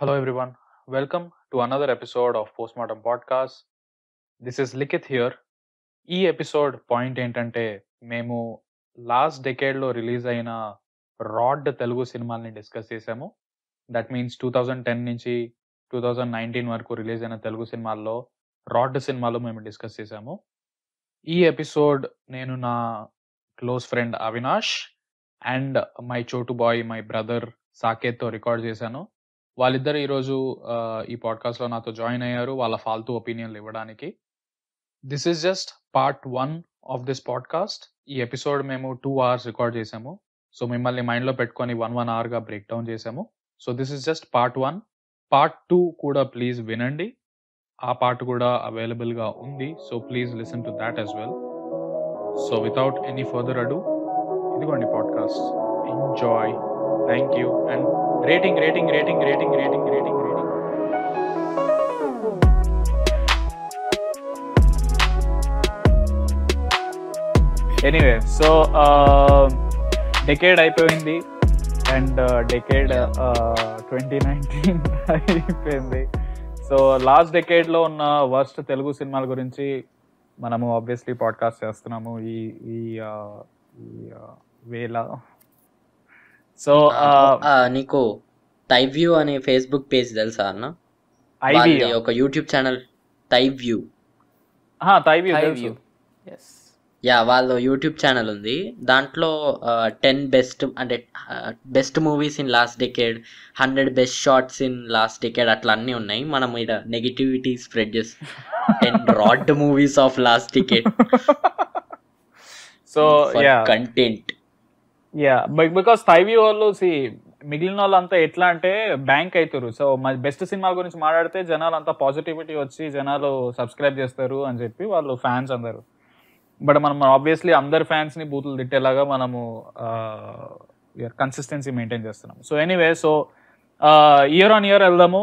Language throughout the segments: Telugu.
Hello, everyone. Welcome to another episode of Postmortem Podcast. This is Likhith here ఈ ఎపిసోడ్ పాయింట్ ఏంటంటే మేము లాస్ట్ డెకేడ్లో రిలీజ్ అయిన రాడ్ తెలుగు సినిమాల్ని డిస్కస్ చేసాము that means two thousand ten నుంచి టూ థౌజండ్ నైన్టీన్ వరకు రిలీజ్ అయిన తెలుగు సినిమాల్లో రాడ్ సినిమాలు మేము డిస్కస్ చేసాము ఈ ఎపిసోడ్ నేను నా close friend Avinash and my చోటు బాయ్ మై బ్రదర్ సాకేత్తో రికార్డ్ చేశాను వాళ్ళిద్దరు ఈరోజు ఈ పాడ్కాస్ట్లో నాతో జాయిన్ అయ్యారు వాళ్ళ ఫాల్తూ ఒపీనియన్లు ఇవ్వడానికి this is just part one of this podcast ఈ ఎపిసోడ్ మేము టూ అవర్స్ రికార్డ్ చేసాము సో మిమ్మల్ని మైండ్లో పెట్టుకొని వన్ వన్ అవర్గా బ్రేక్ డౌన్ చేసాము so this is just part one part two కూడా ప్లీజ్ వినండి ఆ పార్ట్ కూడా అవైలబుల్గా ఉంది so please listen to that as well so without any further ado ఇదిగోండి podcast enjoy thank you and rating rating rating rating rating rating rating anyway so decade అయిపోయింది అండ్ డెకేడ్ ట్వంటీ నైన్టీన్ అయిపోయింది సో లాస్ట్ డెకేడ్లో ఉన్న వర్స్ట్ తెలుగు సినిమాల గురించి మనము ఆబ్వియస్లీ పాడ్కాస్ట్ చేస్తున్నాము ఈ ఈ uh, uh, వేలా సో నీకు టైప్ వ్యూ అనే ఫేస్బుక్ పేజ్ తెలుసా అన్న ఒక YouTube channel type view view yeah వాళ్ళ యూట్యూబ్ ఛానల్ ఉంది దాంట్లో టెన్ బెస్ట్ అంటే best movies in last decade hundred best shorts in last decade అట్లా అన్నీ ఉన్నాయి మనం ఇక్కడ నెగిటివిటీ స్ప్రెడ్ చేస్తాం ten rod movies of last decade so content yeah because థైవీ వాళ్ళు సి మిగిలిన వాళ్ళంతా ఎట్లా అంటే బ్యాంక్ అవుతారు సో మరి బెస్ట్ సినిమా గురించి మాట్లాడితే జనాలు అంతా పాజిటివిటీ వచ్చి జనాలు సబ్స్క్రైబ్ చేస్తారు అని చెప్పి వాళ్ళు ఫ్యాన్స్ అందరు బట్ మనం ఆబ్వియస్లీ అందరు ఫ్యాన్స్ ని బూతులు తిట్టేలాగా మనము కన్సిస్టెన్సీ మెయింటైన్ చేస్తున్నాం so anyway so year on year వెళ్దాము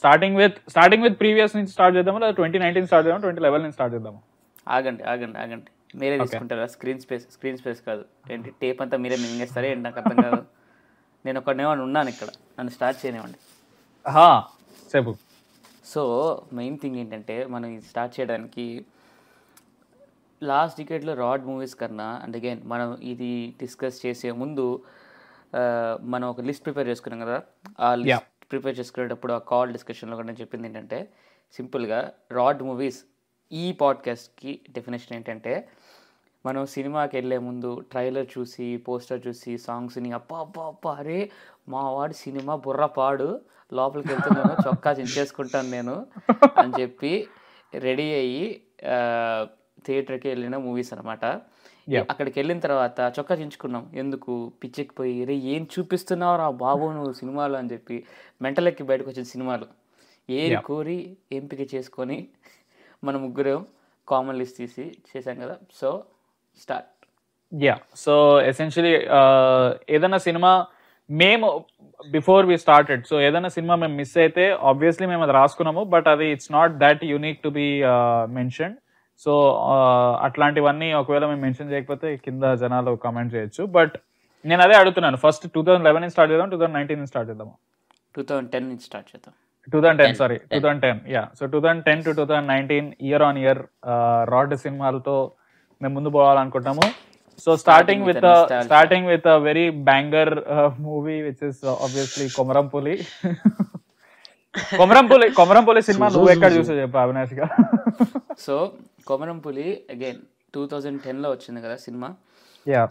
starting with starting with previous నుంచి స్టార్ట్ చేద్దాము లేదా ట్వంటీ నైన్టీన్ స్టార్ట్ చేద్దాం ట్వంటీ లెవెల్ నుంచి స్టార్ట్ చేద్దాము ఆగండి ఆగండి ఆగండి మీరే తీసుకుంటారా స్క్రీన్ స్పేస్ స్క్రీన్ స్పేస్ కాదు ఏంటి టేప్ అంతా మీరే మింగేస్తారా ఏంటి నాకు అర్థం కాదు నేను నేను ఉన్నాను ఇక్కడ నన్ను స్టార్ట్ చేయనివ్వండి సేపు సో మెయిన్ థింగ్ ఏంటంటే మనం ఇది స్టార్ట్ చేయడానికి లాస్ట్ డికెట్లో రాడ్ మూవీస్ కన్నా అండ్ అగైన్ మనం ఇది డిస్కస్ చేసే ముందు మనం ఒక లిస్ట్ ప్రిపేర్ చేసుకున్నాం కదా ఆ లిస్ట్ ప్రిపేర్ చేసుకునేటప్పుడు ఆ కాల్ డిస్కషన్లో కూడా నేను చెప్పింది ఏంటంటే సింపుల్గా రాడ్ మూవీస్ ఈ పాడ్కాస్ట్కి డెఫినేషన్ ఏంటంటే మనం సినిమాకి వెళ్ళే ముందు ట్రైలర్ చూసి పోస్టర్ చూసి సాంగ్స్ని అప్పా అప్పా అప్పా అరే మా వాడు సినిమా బుర్ర పాడు లోపలికి వెళ్తున్నాను చొక్కా చేసుకుంటాను నేను అని చెప్పి రెడీ అయ్యి థియేటర్కి వెళ్ళిన మూవీస్ అనమాట అక్కడికి వెళ్ళిన తర్వాత చొక్కా చించుకున్నాం ఎందుకు పోయి రే ఏం చూపిస్తున్నావు రా బాబు నువ్వు సినిమాలు అని చెప్పి మెంటలెక్కి బయటకు వచ్చిన సినిమాలు ఏది కోరి ఎంపిక చేసుకొని మన ముగ్గురం కామన్ లిస్ట్ తీసి చేశాం కదా so start yeah so essentially ఏదైనా సినిమా మేము బిఫోర్ వి స్టార్టెడ్ సో ఏదైనా సినిమా మేము మిస్ అయితే ఆబ్వియస్లీ మేము అది రాసుకున్నాము బట్ అది it's not that unique to be mention so అట్లాంటివన్నీ ఒకవేళ మేము మెన్షన్ చేయకపోతే కింద జనాలు కామెంట్ చేయొచ్చు బట్ నేను అదే అడుగుతున్నాను first two thousand eleven start చేద్దాం టూ థౌసండ్ నైన్టీన్ స్టార్ట్ చేద్దాము టూ థౌసండ్ టెన్ స్టార్ట్ చేద్దాం two thousand ten sorry two thousand ten yeah so two thousand ten to two thousand nineteen year on year రాడ్ సినిమాలతో మేము ముందు పోవాలనుకుంటున్నాము so starting with starting with a very banger movie which is obviously Puli Komaram పులి సినిమా నువ్వు ఎక్కడ చూసావు చెప్పు అవినాష్ గా సో పులి అగైన్ టూ థౌజండ్ టెన్ లో వచ్చింది కదా సినిమా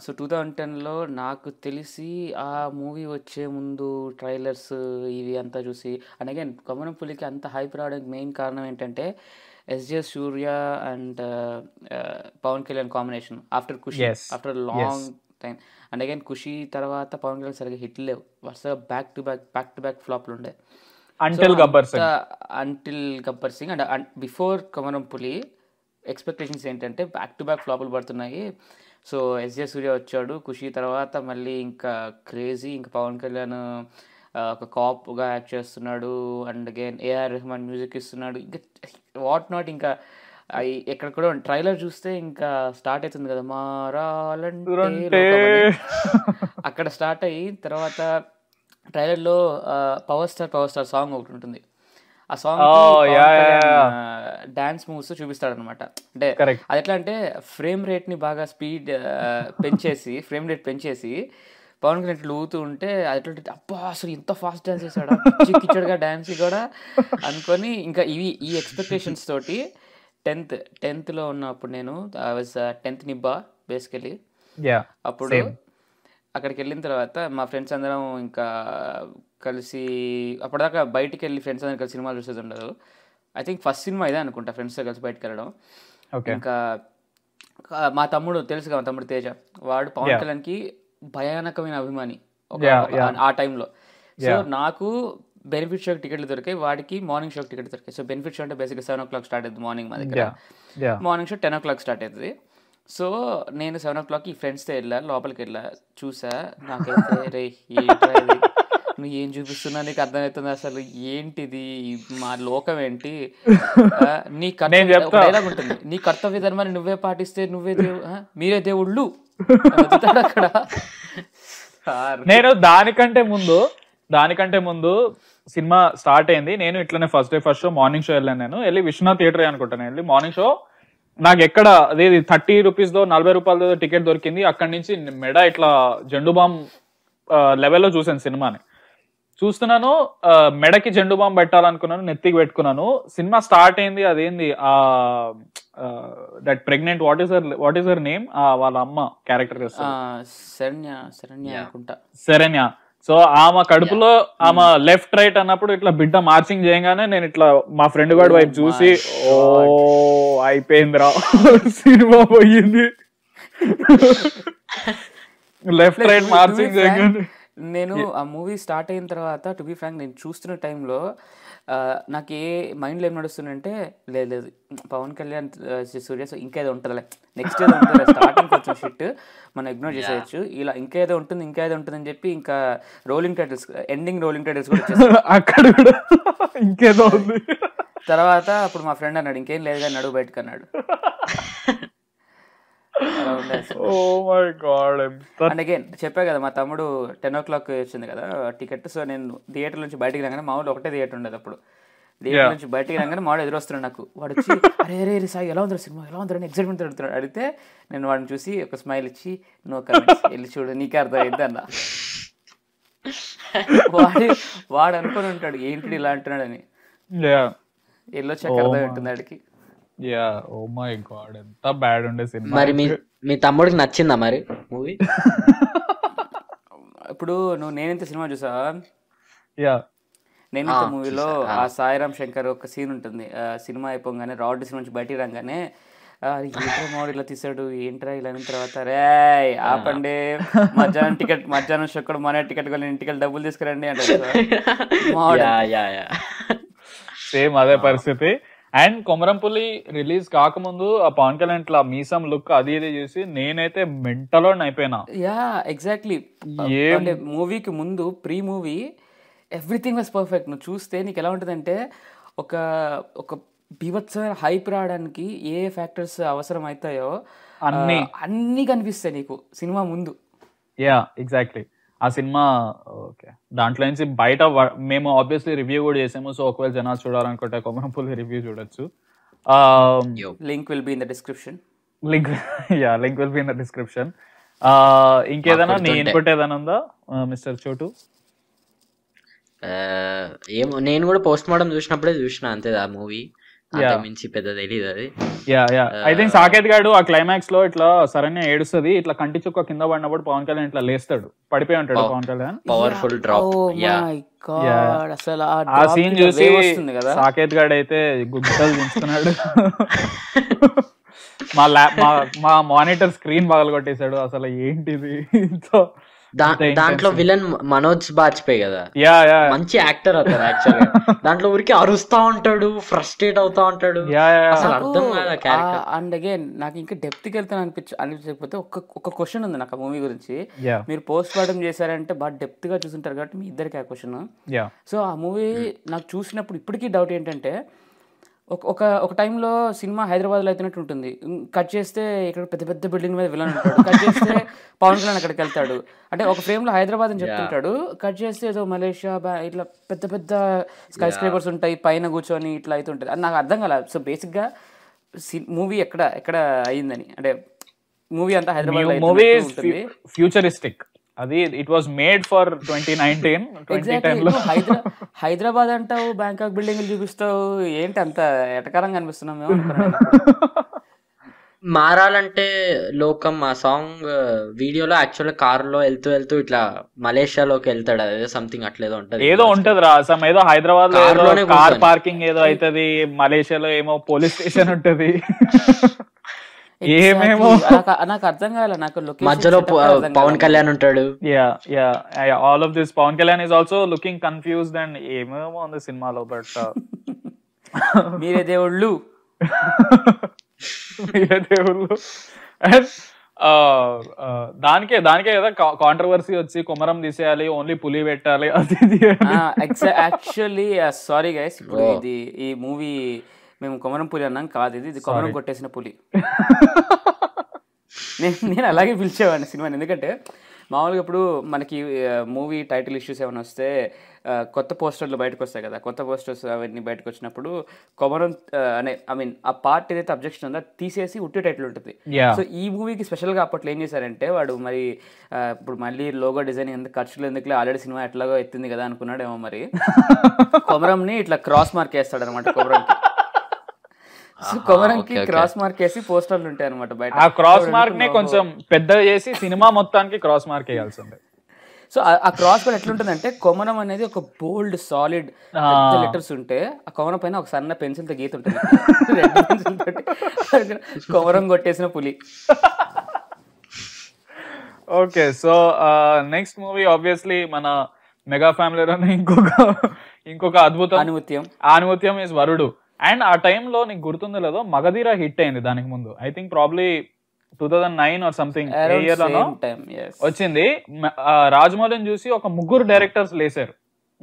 సో టూ థౌజండ్ టెన్ లో నాకు తెలిసి ఆ మూవీ వచ్చే ముందు ట్రైలర్స్ ఇవి అంతా చూసి అండ్ అగైన్ కొమరం పులికి అంత హైప్ రావడానికి మెయిన్ కారణం ఏంటంటే SJ Suryah and Pawan Kalyan combination after Kushi after long time and again Kushi తర్వాత పవన్ కళ్యాణ్ సరిగ్గా హిట్ లేవు వరుసగా back to back back to back ఫ్లాప్లు ఉండే until Gabbar Singh until Gabbar Singh and before Komaram Puli expectations ఏంటంటే బ్యాక్ టు బ్యాక్ ఫ్లాపులు పడుతున్నాయి సో ఎస్జే సూర్య వచ్చాడు ఖుషి తర్వాత మళ్ళీ ఇంకా క్రేజీ ఇంకా పవన్ కళ్యాణ్ ఒక కాప్గా యాక్ట్ చేస్తున్నాడు and again AR Rahman music ఇస్తున్నాడు ఇంకా వాట్ నాట్ ఇంకా అవి ఎక్కడ కూడా ట్రైలర్ చూస్తే ఇంకా స్టార్ట్ అవుతుంది కదా మారాలంటే అక్కడ స్టార్ట్ అయ్యి తర్వాత ట్రైలర్లో power star power star song ఒకటి ఉంటుంది ఆ సాంగ్ డాన్స్ మూవ్స్ చూపిస్తాడు అనమాట అంటే అది ఎట్లా అంటే ఫ్రేమ్ రేట్ ని బాగా స్పీడ్ పెంచేసి ఫ్రేమ్ రేట్ పెంచేసి పవన్ కళ్యాణ్ ఇట్లా ఊతూ ఉంటే అట్లా అబ్బా అసలు ఇంత ఫాస్ట్ డాన్స్ చేశాడు చిక్కిచ్చాడుగా డాన్స్ కూడా అనుకొని ఇంకా ఇవి ఈ ఎక్స్పెక్టేషన్స్ తోటి టెన్త్ టెన్త్లో ఉన్నప్పుడు నేను టెన్త్ uh, నిబ్బా బేసికలీ అప్పుడు అక్కడికి వెళ్ళిన తర్వాత మా ఫ్రెండ్స్ అందరం ఇంకా కలిసి అప్పటిదాకా బయటికి వెళ్ళి ఫ్రెండ్స్ అందరం కలిసి సినిమాలు చూసేది ఉండదు ఐ థింక్ ఫస్ట్ సినిమా ఇదే అనుకుంటా ఫ్రెండ్స్తో కలిసి బయటకు వెళ్ళడం ఇంకా మా తమ్ముడు తెలుసు కదా మా తమ్ముడు తేజ వాడు పవన్ కళ్యాణ్కి భయానకమైన అభిమాని ఒక ఆ టైంలో సో నాకు బెనిఫిట్ షోకి టికెట్లు దొరికాయి వాడికి మార్నింగ్ షోకి టికెట్ దొరికాయి సో బెనిఫిట్ షో అంటే బేసిక్గా సెవెన్ ఓ క్లాక్ స్టార్ట్ అవుతుంది మార్నింగ్ మా దగ్గర morning show ten o'clock start అవుతుంది సో నేను సెవెన్ ఓ క్లాక్ ఈ ఫ్రెండ్స్తో వెళ్ళా లోపలికి వెళ్ళా చూసా నాకైతే రే నువ్వు ఏం చూపిస్తున్నా నీకు అర్థమవుతుంది అసలు ఏంటిది మా లోకం ఏంటి నీ కర్తవ్య ఉంటుంది నీ కర్తవ్య ధర్మాన్ని నువ్వే పాటిస్తే నువ్వే దేవుడు మీరే దేవుళ్ళు అక్కడ నేను దానికంటే ముందు దానికంటే ముందు సినిమా స్టార్ట్ అయింది నేను ఇట్లనే first day first show morning show వెళ్ళాను నేను వెళ్ళి విశ్వనాథ్ థియేటర్ అనుకుంటాను వెళ్ళి మార్నింగ్ షో నాకు ఎక్కడ అదే థర్టీ రూపీస్ దో నలభై రూపాయలతో టికెట్ దొరికింది అక్కడి నుంచి మెడ ఇట్లా జెండు బామ్ లెవెల్లో చూసాను సినిమాని చూస్తున్నాను మెడకి జెండు బాంబు పెట్టాలనుకున్నాను నెత్తికి పెట్టుకున్నాను సినిమా స్టార్ట్ అయింది అదేంది ఆ that pregnant what is what is her name వాళ్ళ అమ్మ క్యారెక్టర్ శరణ్య శరణ్య సో ఆమె కడుపులో ఆమె లెఫ్ట్ రైట్ అన్నప్పుడు ఇట్లా బిడ్డ మార్చింగ్ చేయగానే నేను ఇట్లా మా ఫ్రెండ్ గారి oh వైపు చూసి ఓ అయిపోయింది రా సినిమా పోయింది లెఫ్ట్ రైట్ మార్చింగ్ చేయగానే నేను ఆ మూవీ స్టార్ట్ అయిన తర్వాత టు బి ఫ్రాంక్ నేను చూస్తున్న టైంలో నాకు ఏ మైండ్లో ఏం నడుస్తుందంటే లేదు లేదు పవన్ కళ్యాణ్ సూర్య ఇంకా ఏదో ఉంటుందిలే నెక్స్ట్ ఏదో ఉంటుంది స్టార్టింగ్ కొంచెం షిట్ మనం ఇగ్నోర్ చేసేయచ్చు ఇలా ఇంకా ఏదో ఉంటుంది ఇంకా ఏదో ఉంటుంది అని చెప్పి ఇంకా rolling titles ending rolling titles కూడా అక్కడ కూడా ఇంకేదో ఉంది తర్వాత అప్పుడు మా ఫ్రెండ్ అన్నాడు ఇంకేం లేదు అని అడుగు బయటకు అన్నాడు అండ్ oh అగైన్ చెప్పా కదా మా తమ్ముడు టెన్ ఓ క్లాక్ వచ్చింది కదా టికెట్ సో నేను థియేటర్ నుంచి బయటకు రాగానే మామూలు ఒకటే థియేటర్ ఉండేది అప్పుడు థియేటర్ నుంచి బయటికి రాగానే మామూలు ఎదురొస్తున్నాడు నాకు వాడు వచ్చి అరే అరే సాయి ఎలా ఉందరు సినిమా ఎలా ఉందరు అని ఎక్సైట్మెంట్ అడుగుతున్నాడు అడిగితే నేను వాడిని చూసి ఒక స్మైల్ ఇచ్చి నో ఒక వెళ్ళి చూడు నీకే అర్థమైంది అన్న వాడి వాడు అనుకుని ఉంటాడు ఏంటి ఇలా అంటున్నాడని వెళ్ళొచ్చాక oh అర్థమై ఉంటుంది వాడికి యా ఓ మై గాడ్ ఎంత బ్యాడ్ ఉండే సినిమా మరి మీ మీ తమ్ముడికి నచ్చిందా మరి మూవీ ఇప్పుడు నువ్వు నేనెంత సినిమా చూసా యా నేను మూవీలో ఆ సాయిరామ్ శంకర్ ఒక సీన్ ఉంటుంది సినిమా అయిపోగానే రాడ్ సినిమా నుంచి బయటికి రాగానే మోడీ ఇలా తీసాడు ఏంట్రా ఇలా అయిన తర్వాత రే ఆపండి మధ్యాహ్నం టికెట్ మధ్యాహ్నం షొక్కడు మన టికెట్ కొని ఇంటికి డబ్బులు తీసుకురండి అంటే సేమ్ అదే పరిస్థితి అండ్ కొమరంపల్లి రిలీజ్ కాకముందు ఆ పవన్ కళ్యాణ్ ఇట్లా మీసం లుక్ అది ఇది చూసి నేనైతే మెంటలో అయిపోయినా యా ఎగ్జాక్ట్లీ అంటే మూవీకి ముందు pre movie everything was perfect నువ్వు చూస్తే నీకు ఎలా ఉంటుందంటే ఒక ఒక బీభత్సమైన హైప్ రావడానికి ఏ ఫ్యాక్టర్స్ అవసరం అవుతాయో అన్ని అన్నీ కనిపిస్తాయి నీకు సినిమా ముందు యా ఎగ్జాక్ట్లీ ఆ సినిమా ఓకే దాంట్లో నుంచి బయట మేము ఆబ్వియస్లీ రివ్యూ కూడా చేసాము సో ఒకవేళ జనాలు చూడాలనుకుంటే కొమ్మనపల్లి రివ్యూ చూడొచ్చు link will be in the description link yeah link will be in the description ఇంకేదైనా నీ ఇన్పుట్ ఏదైనా ఉందా మిస్టర్ చోటు ఏమో నేను కూడా పోస్ట్ మార్టం చూసినప్పుడే చూసిన అంతే ఆ మూవీ మించి పెద్ద తెలియదు అది yeah yeah I think Saketh గాడు ఆ క్లైమాక్స్ లో ఇట్లా సరైన ఏడుస్తుంది ఇట్లా కంటి చుక్క కింద పడినప్పుడు పవన్ కళ్యాణ్ ఇట్లా లేస్తాడు పడిపోయి ఉంటాడు Pawan Kalyan powerful drop oh అసలు ఆ సీన్ చూసి సాకేత్ గాడు అయితే గుడ్డలు దించుకున్నాడు మా మా మానిటర్ స్క్రీన్ కొట్టేశాడు అసలు ఏంటిది దాంట్లో విలన్ మనోజ్ బాజ్పే కదా మంచి యాక్టర్ అవుతారు యాక్చువల్ దాంట్లో ఊరికి అరుస్తా ఉంటాడు ఫ్రస్ట్రేట్ అవుతా ఉంటాడు అసలు అర్థం అండ్ అగైన్ నాకు ఇంకా డెప్త్ కి వెళ్తాను అనిపించ అనిపించకపోతే ఒక ఒక క్వశ్చన్ ఉంది నాకు ఆ మూవీ గురించి మీరు పోస్ట్ మార్టం చేశారంటే బాగా డెప్త్ గా చూసుంటారు కాబట్టి మీ ఇద్దరికి ఆ క్వశ్చన్ సో ఆ మూవీ hmm. నాకు చూసినప్పుడు ఇప్పటికీ డౌట్ ఏంటంటే ఒక ఒక ఒక టైంలో సినిమా హైదరాబాద్లో అయితేనట్టు ఉంటుంది కట్ చేస్తే ఇక్కడ పెద్ద పెద్ద బిల్డింగ్ మీద విలన్ ఉంటాడు కట్ చేస్తే పవన్ కళ్యాణ్ అక్కడికి వెళ్తాడు అంటే ఒక ఫ్రేమ్లో హైదరాబాద్ అని చెప్తుంటాడు కట్ చేస్తే ఏదో మలేషియా ఇట్లా పెద్ద పెద్ద స్కై స్క్రైబర్స్ ఉంటాయి పైన కూర్చొని ఇట్లా అవుతుంటుంది అది నాకు అర్థం కాలేదు సో బేసిక్గా మూవీ ఎక్కడ ఎక్కడ అయిందని అంటే మూవీ అంతా హైదరాబాద్ మూవీ ఫ్యూచరిస్టిక్ అది it was made for twenty nineteen Hyderabad అంటావు బ్యాంకాక్ బిల్డింగ్ చూపిస్తావు ఏంటి అంత ఎటకారం కనిపిస్తున్నాం మారాలంటే లోకం ఆ సాంగ్ వీడియోలో యాక్చువల్ కార్ లో వెళ్తూ వెళ్తూ ఇట్లా మలేషియాలోకి వెళ్తాడు అదే సంథింగ్ అట్లేదో ఉంటది ఏదో ఉంటది రా సమ్ ఏదో హైదరాబాద్ లో కార్ పార్కింగ్ ఏదో అవుతుంది మలేషియాలో ఏమో పోలీస్ స్టేషన్ ఉంటది ఏమేమో నాకు అర్థం కాలే నాకు మధ్యలో పవన్ కళ్యాణ్ ఉంటాడు yeah yeah all of this Pawan Kalyan is also looking confused and ఏమేమో ఉంది సినిమాలో బట్ uh, మీరే దేవుళ్ళు మీరే దేవుళ్ళు uh, uh, దానికే దానికే కదా కాంట్రవర్సీ వచ్చి కుమరం తీసేయాలి ఓన్లీ పులి పెట్టాలి అది యాక్చువల్లీ సారీ గైస్ ఇది ఈ మూవీ మేము కొమరం పులి అన్నాం కాదు ఇది ఇది కొమరం కొట్టేసిన పులి నేను నేను అలాగే పిలిచేవాడిని సినిమాని ఎందుకంటే మామూలుగా ఇప్పుడు మనకి మూవీ టైటిల్ ఇష్యూస్ ఏమైనా వస్తే కొత్త పోస్టర్లు బయటకు వస్తాయి కదా కొత్త పోస్టర్స్ అవన్నీ బయటకు వచ్చినప్పుడు కొమరం అనే ఐ మీన్ ఆ పార్ట్ ఏదైతే అబ్జెక్షన్ ఉందో తీసేసి ఉట్టి టైటిల్ ఉంటుంది సో ఈ మూవీకి స్పెషల్గా అప్పట్లో ఏం చేశారంటే వాడు మరి ఇప్పుడు మళ్ళీ లోగో డిజైన్ ఎందుకు ఖర్చులు ఎందుకులే ఆల్రెడీ సినిమా ఎట్లాగో ఎత్తింది కదా అనుకున్నాడేమో మరి కొమరంని ఇట్లా క్రాస్ మార్క్ వేస్తాడు అనమాట కొమరంకి సో కవరంకి క్రాస్ మార్క్ వేసి పోస్టర్లు ఉంటాయి అనమాట బయట ఆ క్రాస్ మార్క్ నే కొంచెం పెద్దగా చేసి సినిమా మొత్తానికి క్రాస్ మార్క్ ఉంది సో ఆ క్రాస్ కూడా ఎట్లుంటుందంటే కొమనం అనేది ఒక బోల్డ్ సాలిడ్ లెటర్స్ ఉంటే ఆ కొమనం పైన ఒక సన్న పెన్సిల్ తో గీత ఉంటుంది కొమరం కొట్టేసిన Puli okay so next movie obviously మన మెగా ఫ్యామిలీలోనే ఇంకొక ఇంకొక అద్భుతం అనుమత్యం ఆనుమత్యం ఇస్ వరుడు అండ్ ఆ టైంలో నీకు గుర్తుందో లేదో మగధీర హిట్ అయింది దానికి ముందు I think probably two thousand nine or something year వచ్చింది రాజమౌళిని చూసి ఒక ముగ్గురు డైరెక్టర్స్ లేసారు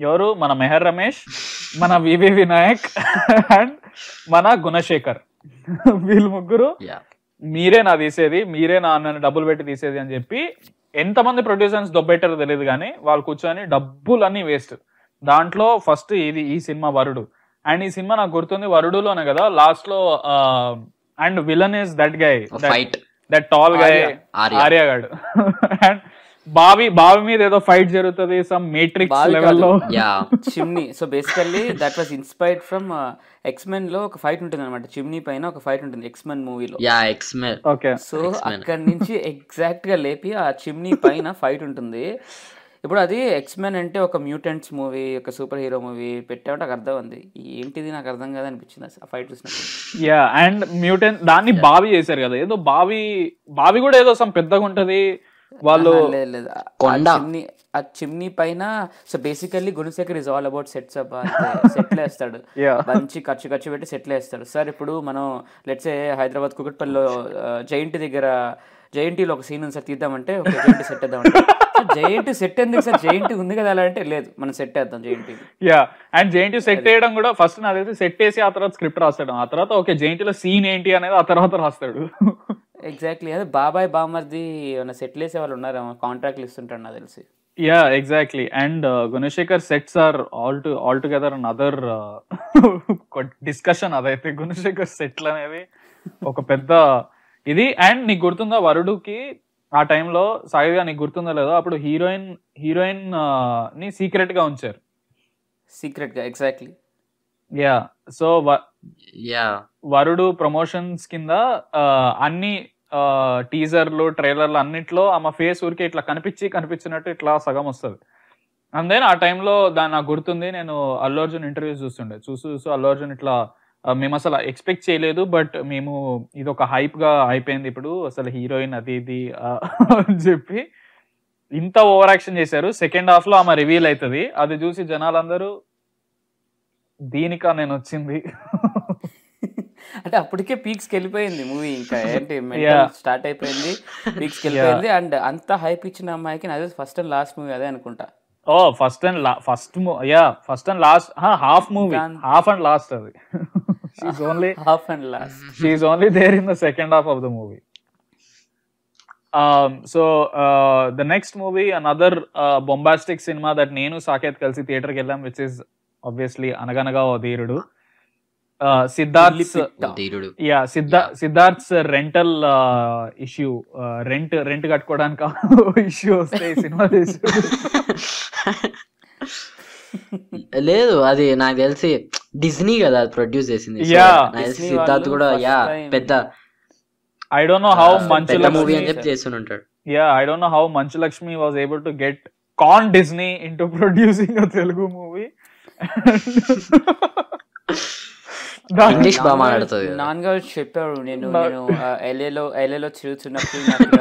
ఎవరు మన మెహర్ రమేష్ మన వివి వినాయక్ అండ్ మన గుణశేఖర్ వీళ్ళు ముగ్గురు మీరే నా తీసేది మీరే నా నన్ను డబ్బులు పెట్టి తీసేది అని చెప్పి ఎంతమంది ప్రొడ్యూసర్స్ దొబ్బెట్టారో తెలియదు కానీ వాళ్ళు కూర్చొని డబ్బులన్నీ వేస్ట్ దాంట్లో ఫస్ట్ ఇది ఈ సినిమా వరుడు అండ్ ఈ సినిమా నాకు గుర్తుంది వరుడులోనే కదా లాస్ట్ లో and villain is that guy that tall guy Arya and బావి బావి మీద ఏదో ఫైట్ జరుగుతుంది సమ్ మేట్రిక్స్ లో yeah chimney so basically that was inspired from X Men లో ఒక ఫైట్ ఉంటుంది అనమాట చిమ్నీ పైన ఒక ఫైట్ ఉంటుంది ఎక్స్ మెన్ మూవీలో yeah X Men okay so అక్కడ నుంచి ఎగ్జాక్ట్ గా లేపి ఆ చిమ్నీ పైన ఫైట్ ఉంటుంది ఇప్పుడు అది ఎక్స్మెన్ అంటే ఒక మ్యూటెంట్స్ మూవీ ఒక సూపర్ హీరో మూవీ పెట్టామంటే నాకు అర్థం ఉంది ఏంటిది నాకు అర్థం కాదు అనిపించింది ఆ ఫైట్ చూసిన యా అండ్ మ్యూటెంట్ దాన్ని బావి చేశారు కదా ఏదో బావి బావి కూడా ఏదో సమ్ పెద్దగా ఉంటది వాళ్ళు చిమ్ని ఆ చిమ్నీ పైన so basically Gunasekhar is all about sets up సెట్లు వేస్తాడు మంచి ఖర్చు ఖర్చు పెట్టి సెట్లు వేస్తాడు సార్ ఇప్పుడు మనం లెట్సే హైదరాబాద్ కుకట్పల్లిలో oh, జైంటి దగ్గర జయంటిలో ఒక సీన్ ఉంది సార్ తీద్దామంటే ఒక జయంటి సెట్ వేద్దామంటే జైంట్ సెట్ ఎందుకు సార్ జైంట్ ఉంది కదా అలా అంటే లేదు మనం సెట్ చేద్దాం giant yeah and giant set చేయడం కూడా ఫస్ట్ నాకు అయితే సెట్ చేసి ఆ తర్వాత స్క్రిప్ట్ రాస్తాడు ఆ తర్వాత ఓకే జైంట్ లో సీన్ ఏంటి అనేది ఆ తర్వాత రాస్తాడు ఎగ్జాక్ట్లీ అదే బాబాయ్ బామర్ది ఏమైనా సెట్ చేసే వాళ్ళు ఉన్నారేమో కాంట్రాక్ట్లు ఇస్తుంటాడు నాకు తెలిసి yeah exactly and uh, Gunasekhar sets are all to all together an other discussion uh, అదైతే గుణశేఖర్ సెట్లు అనేది ఒక పెద్ద ఇది అండ్ నీకు గుర్తుందా వరుడుకి ఆ టైంలో సాయిగా నీకు గుర్తుందో లేదో అప్పుడు హీరోయిన్ హీరోయిన్ ని సీక్రెట్ గా ఉంచారు సీక్రెట్ గా exactly yeah so yeah Varudu promotions కింద అన్ని టీజర్లు ట్రైలర్లు అన్నిట్లో ఆమె ఫేస్ ఊరికే ఇట్లా కనిపించి కనిపించినట్టు ఇట్లా సగం వస్తుంది అండ్ ఆ టైంలో దాని నాకు గుర్తుంది నేను అల్లు అర్జున్ ఇంటర్వ్యూస్ చూస్తుండే చూసి చూసి అల్లు అర్జున్ ఇట్లా మేము అసలు ఎక్స్పెక్ట్ చేయలేదు బట్ మేము ఇది ఒక హైప్ గా అయిపోయింది ఇప్పుడు అసలు హీరోయిన్ అది ఇది అని చెప్పి ఇంత ఓవర్ యాక్షన్ చేశారు సెకండ్ హాఫ్ లో ఆమె రివీల్ అవుతుంది అది చూసి జనాలందరూ దీనికా నేను వచ్చింది అంటే అప్పటికే పీక్స్ వెళ్ళిపోయింది మూవీ ఇంకా ఏంటి స్టార్ట్ అయిపోయింది పీక్స్కి వెళ్ళిపోయింది అండ్ అంత హైప్ ఇచ్చిన అమ్మాయికి అదే ఫస్ట్ అండ్ లాస్ట్ మూవీ అదే అనుకుంటా oh first and first yeah first and last half movie half and last అది she is only half and last she is only there in the second half of the movie so the next movie another bombastic సినిమా దట్ నేను సాకేత్ కలిసి థియేటర్కి వెళ్ళాం విచ్ ఇస్ ఆబ్వియస్లీ అనగనగా ఓ ధీరుడు uh, Siddharth yeah Siddha Siddharth's rental issue rent rent కట్టుకోవడానికి ఇష్యూ వస్తే సినిమా లేదు అది నాకు తెలిసి డిజ్నీ కదా ప్రొడ్యూస్ చేసింది సిద్ధార్థ్ కూడా యా పెద్ద I don't know how Manchu movie అని చెప్పి చేసి ఉంటాడు yeah I don't know how Manchu Lakshmi was able to get con Disney into producing Telugu movie English బాగా మాట్లాడుతుంది నాన్నగారు చెప్పారు నేను నేను ఎల్ఏలో ఎల్ఏలో తిరుగుతున్నప్పుడు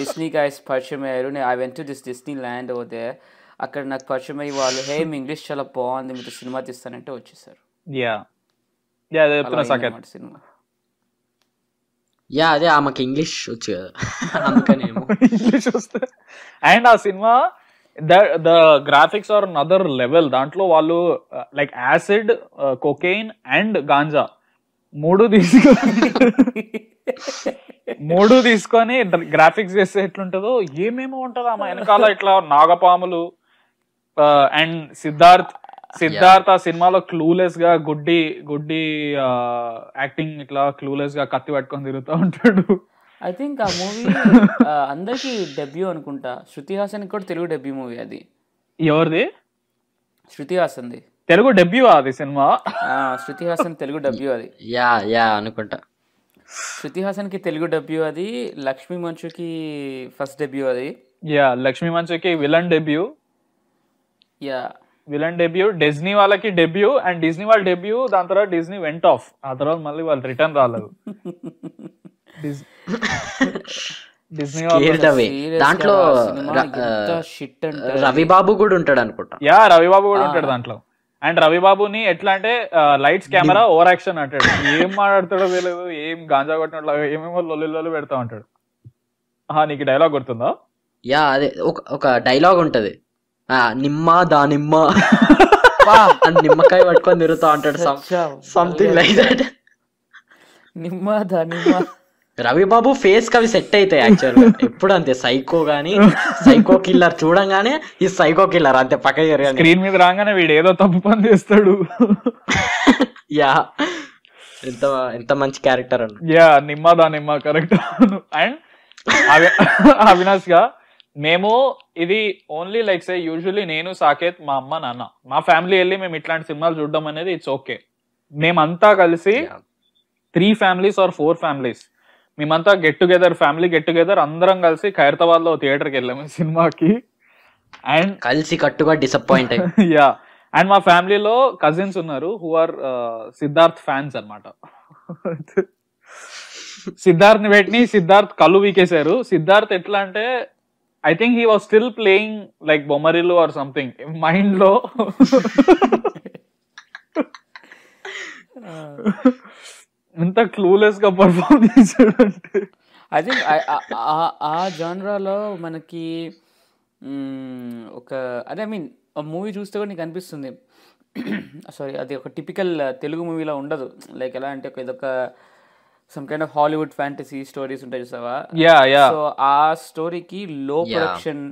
డిస్నీ గాయస్ పరిచయం అయ్యారు I went to this Disneyland oh they అక్కడ నాకు పరిచయమై వాళ్ళు హే మీ ఇంగ్లీష్ చాలా బాగుంది మీతో సినిమా తీస్తానంటే వచ్చేసారు యా సినిమా యా అదే ఆమెకి ఇంగ్లీష్ వచ్చు కదా ఇంగ్లీష్ వస్తే అండ్ ఆ సినిమా the the graphics are other level దాంట్లో వాళ్ళు like acid cocaine and ganja మూడు తీసుకు మూడు తీసుకొని గ్రాఫిక్స్ చేస్తే ఎట్లుంటుందో ఏమేమో ఉంటుందో ఆమె వెనకాల ఇట్లా నాగపాములు అండ్ సిద్ధార్థ్ సిద్ధార్థ్ ఆ సినిమాలో క్లూలెస్ గా గుడ్డి గుడ్డి యాక్టింగ్ ఇట్లా క్లూలెస్ గా కత్తి పట్టుకొని తిరుగుతూ ఉంటాడు ఐ థింక్ ఆ మూవీ అందరికి డెబ్యూ అనుకుంటా శృతి హాసన్ కూడా తెలుగు డెబ్యూ మూవీ అది ఎవరిది శృతి హాసన్ తెలుగు డెబ్యూ అది సినిమా శృతి హాసన్ తెలుగు డెబ్యూ అది యా యా అనుకుంటా శృతి హాసన్ కి తెలుగు డెబ్యూ అది లక్ష్మీ మంచుకి ఫస్ట్ డెబ్యూ అది యా లక్ష్మీ మంచుకి villain debut yeah villain debut Disney వాళ్ళకి డెబ్యూ అండ్ డిజ్నీ వాళ్ళ డెబ్యూ దాని తర్వాత డిజ్నీ వెంట్ ఆఫ్ ఆ తర్వాత మళ్ళీ వాళ్ళు రిటర్న్ రాలేదు దాంట్లో రవిబాబు కూడా ఉంటాడు అనుకుంటా యా రవిబాబు కూడా ఉంటాడు దాంట్లో అండ్ రవిబాబుని ఎట్లా అంటే లైట్స్ కెమెరా ఓవర్ యాక్షన్ అంటాడు ఏం మాట్లాడతాడో తెలియదు ఏం గాంజా కొట్టినట్లు ఏమేమో లొల్లి లొల్లి పెడతా ఉంటాడు నీకు డైలాగ్ గుర్తుందా యా అదే ఒక డైలాగ్ ఉంటది నిమ్మ దానిమ్మ నిమ్మకాయ పట్టుకొని తిరుగుతా ఉంటాడు సంథింగ్ లైక్ దట్ నిమ్మ దానిమ్మ రవిబాబు ఫేస్ కవి సెట్ అవుతాయి యాక్చువల్ ఎప్పుడు అంతే సైకో గానీ సైకో కిల్లర్ చూడంగానే ఈ సైకో కిల్లర్ అంతే పక్క స్క్రీన్ మీద రాగానే వీడు ఏదో తప్పు పని చేస్తాడు యా ఎంత ఎంత మంచి క్యారెక్టర్ అన్న యా నిమ్మ దా నిమ్మ కరెక్ట్ అండ్ అవినాష్ గా మేము ఇది ఓన్లీ లైక్ సే యూజువలీ నేను సాకేత్ మా అమ్మ నాన్న మా ఫ్యామిలీ వెళ్ళి మేము ఇట్లాంటి సినిమాలు చూడడం అనేది ఇట్స్ ఓకే మేమంతా కలిసి three families or four families మేమంతా get together family get together అందరం కలిసి ఖైరతాబాద్ లో థియేటర్కి వెళ్ళాము సినిమాకి అండ్ కలిసి కట్టుగా డిసప్పాయింట్ యా అండ్ మా ఫ్యామిలీలో కజిన్స్ ఉన్నారు who are uh, Siddharth fans అనమాట సిద్ధార్థ్ ని పెట్టి సిద్ధార్థ్ కళ్ళు వీకేశారు సిద్ధార్థ్ ఎట్లా అంటే I think he was still playing like Bommarillu or something mind లో ఇంత క్లూలెస్ గా పర్ఫామ్ చేశాడు ఐ థింక్ ఆ జానరాలో మనకి ఒక అదే ఐ మీన్ మూవీ చూస్తే కూడా నీకు అనిపిస్తుంది సారీ అది ఒక టిపికల్ తెలుగు మూవీలో ఉండదు లైక్ ఎలా అంటే ఇదొక some kind of Hollywood fantasy stories ఉంటాయి చూసావా యా యా సో ఆ స్టోరీకి లో ప్రొడక్షన్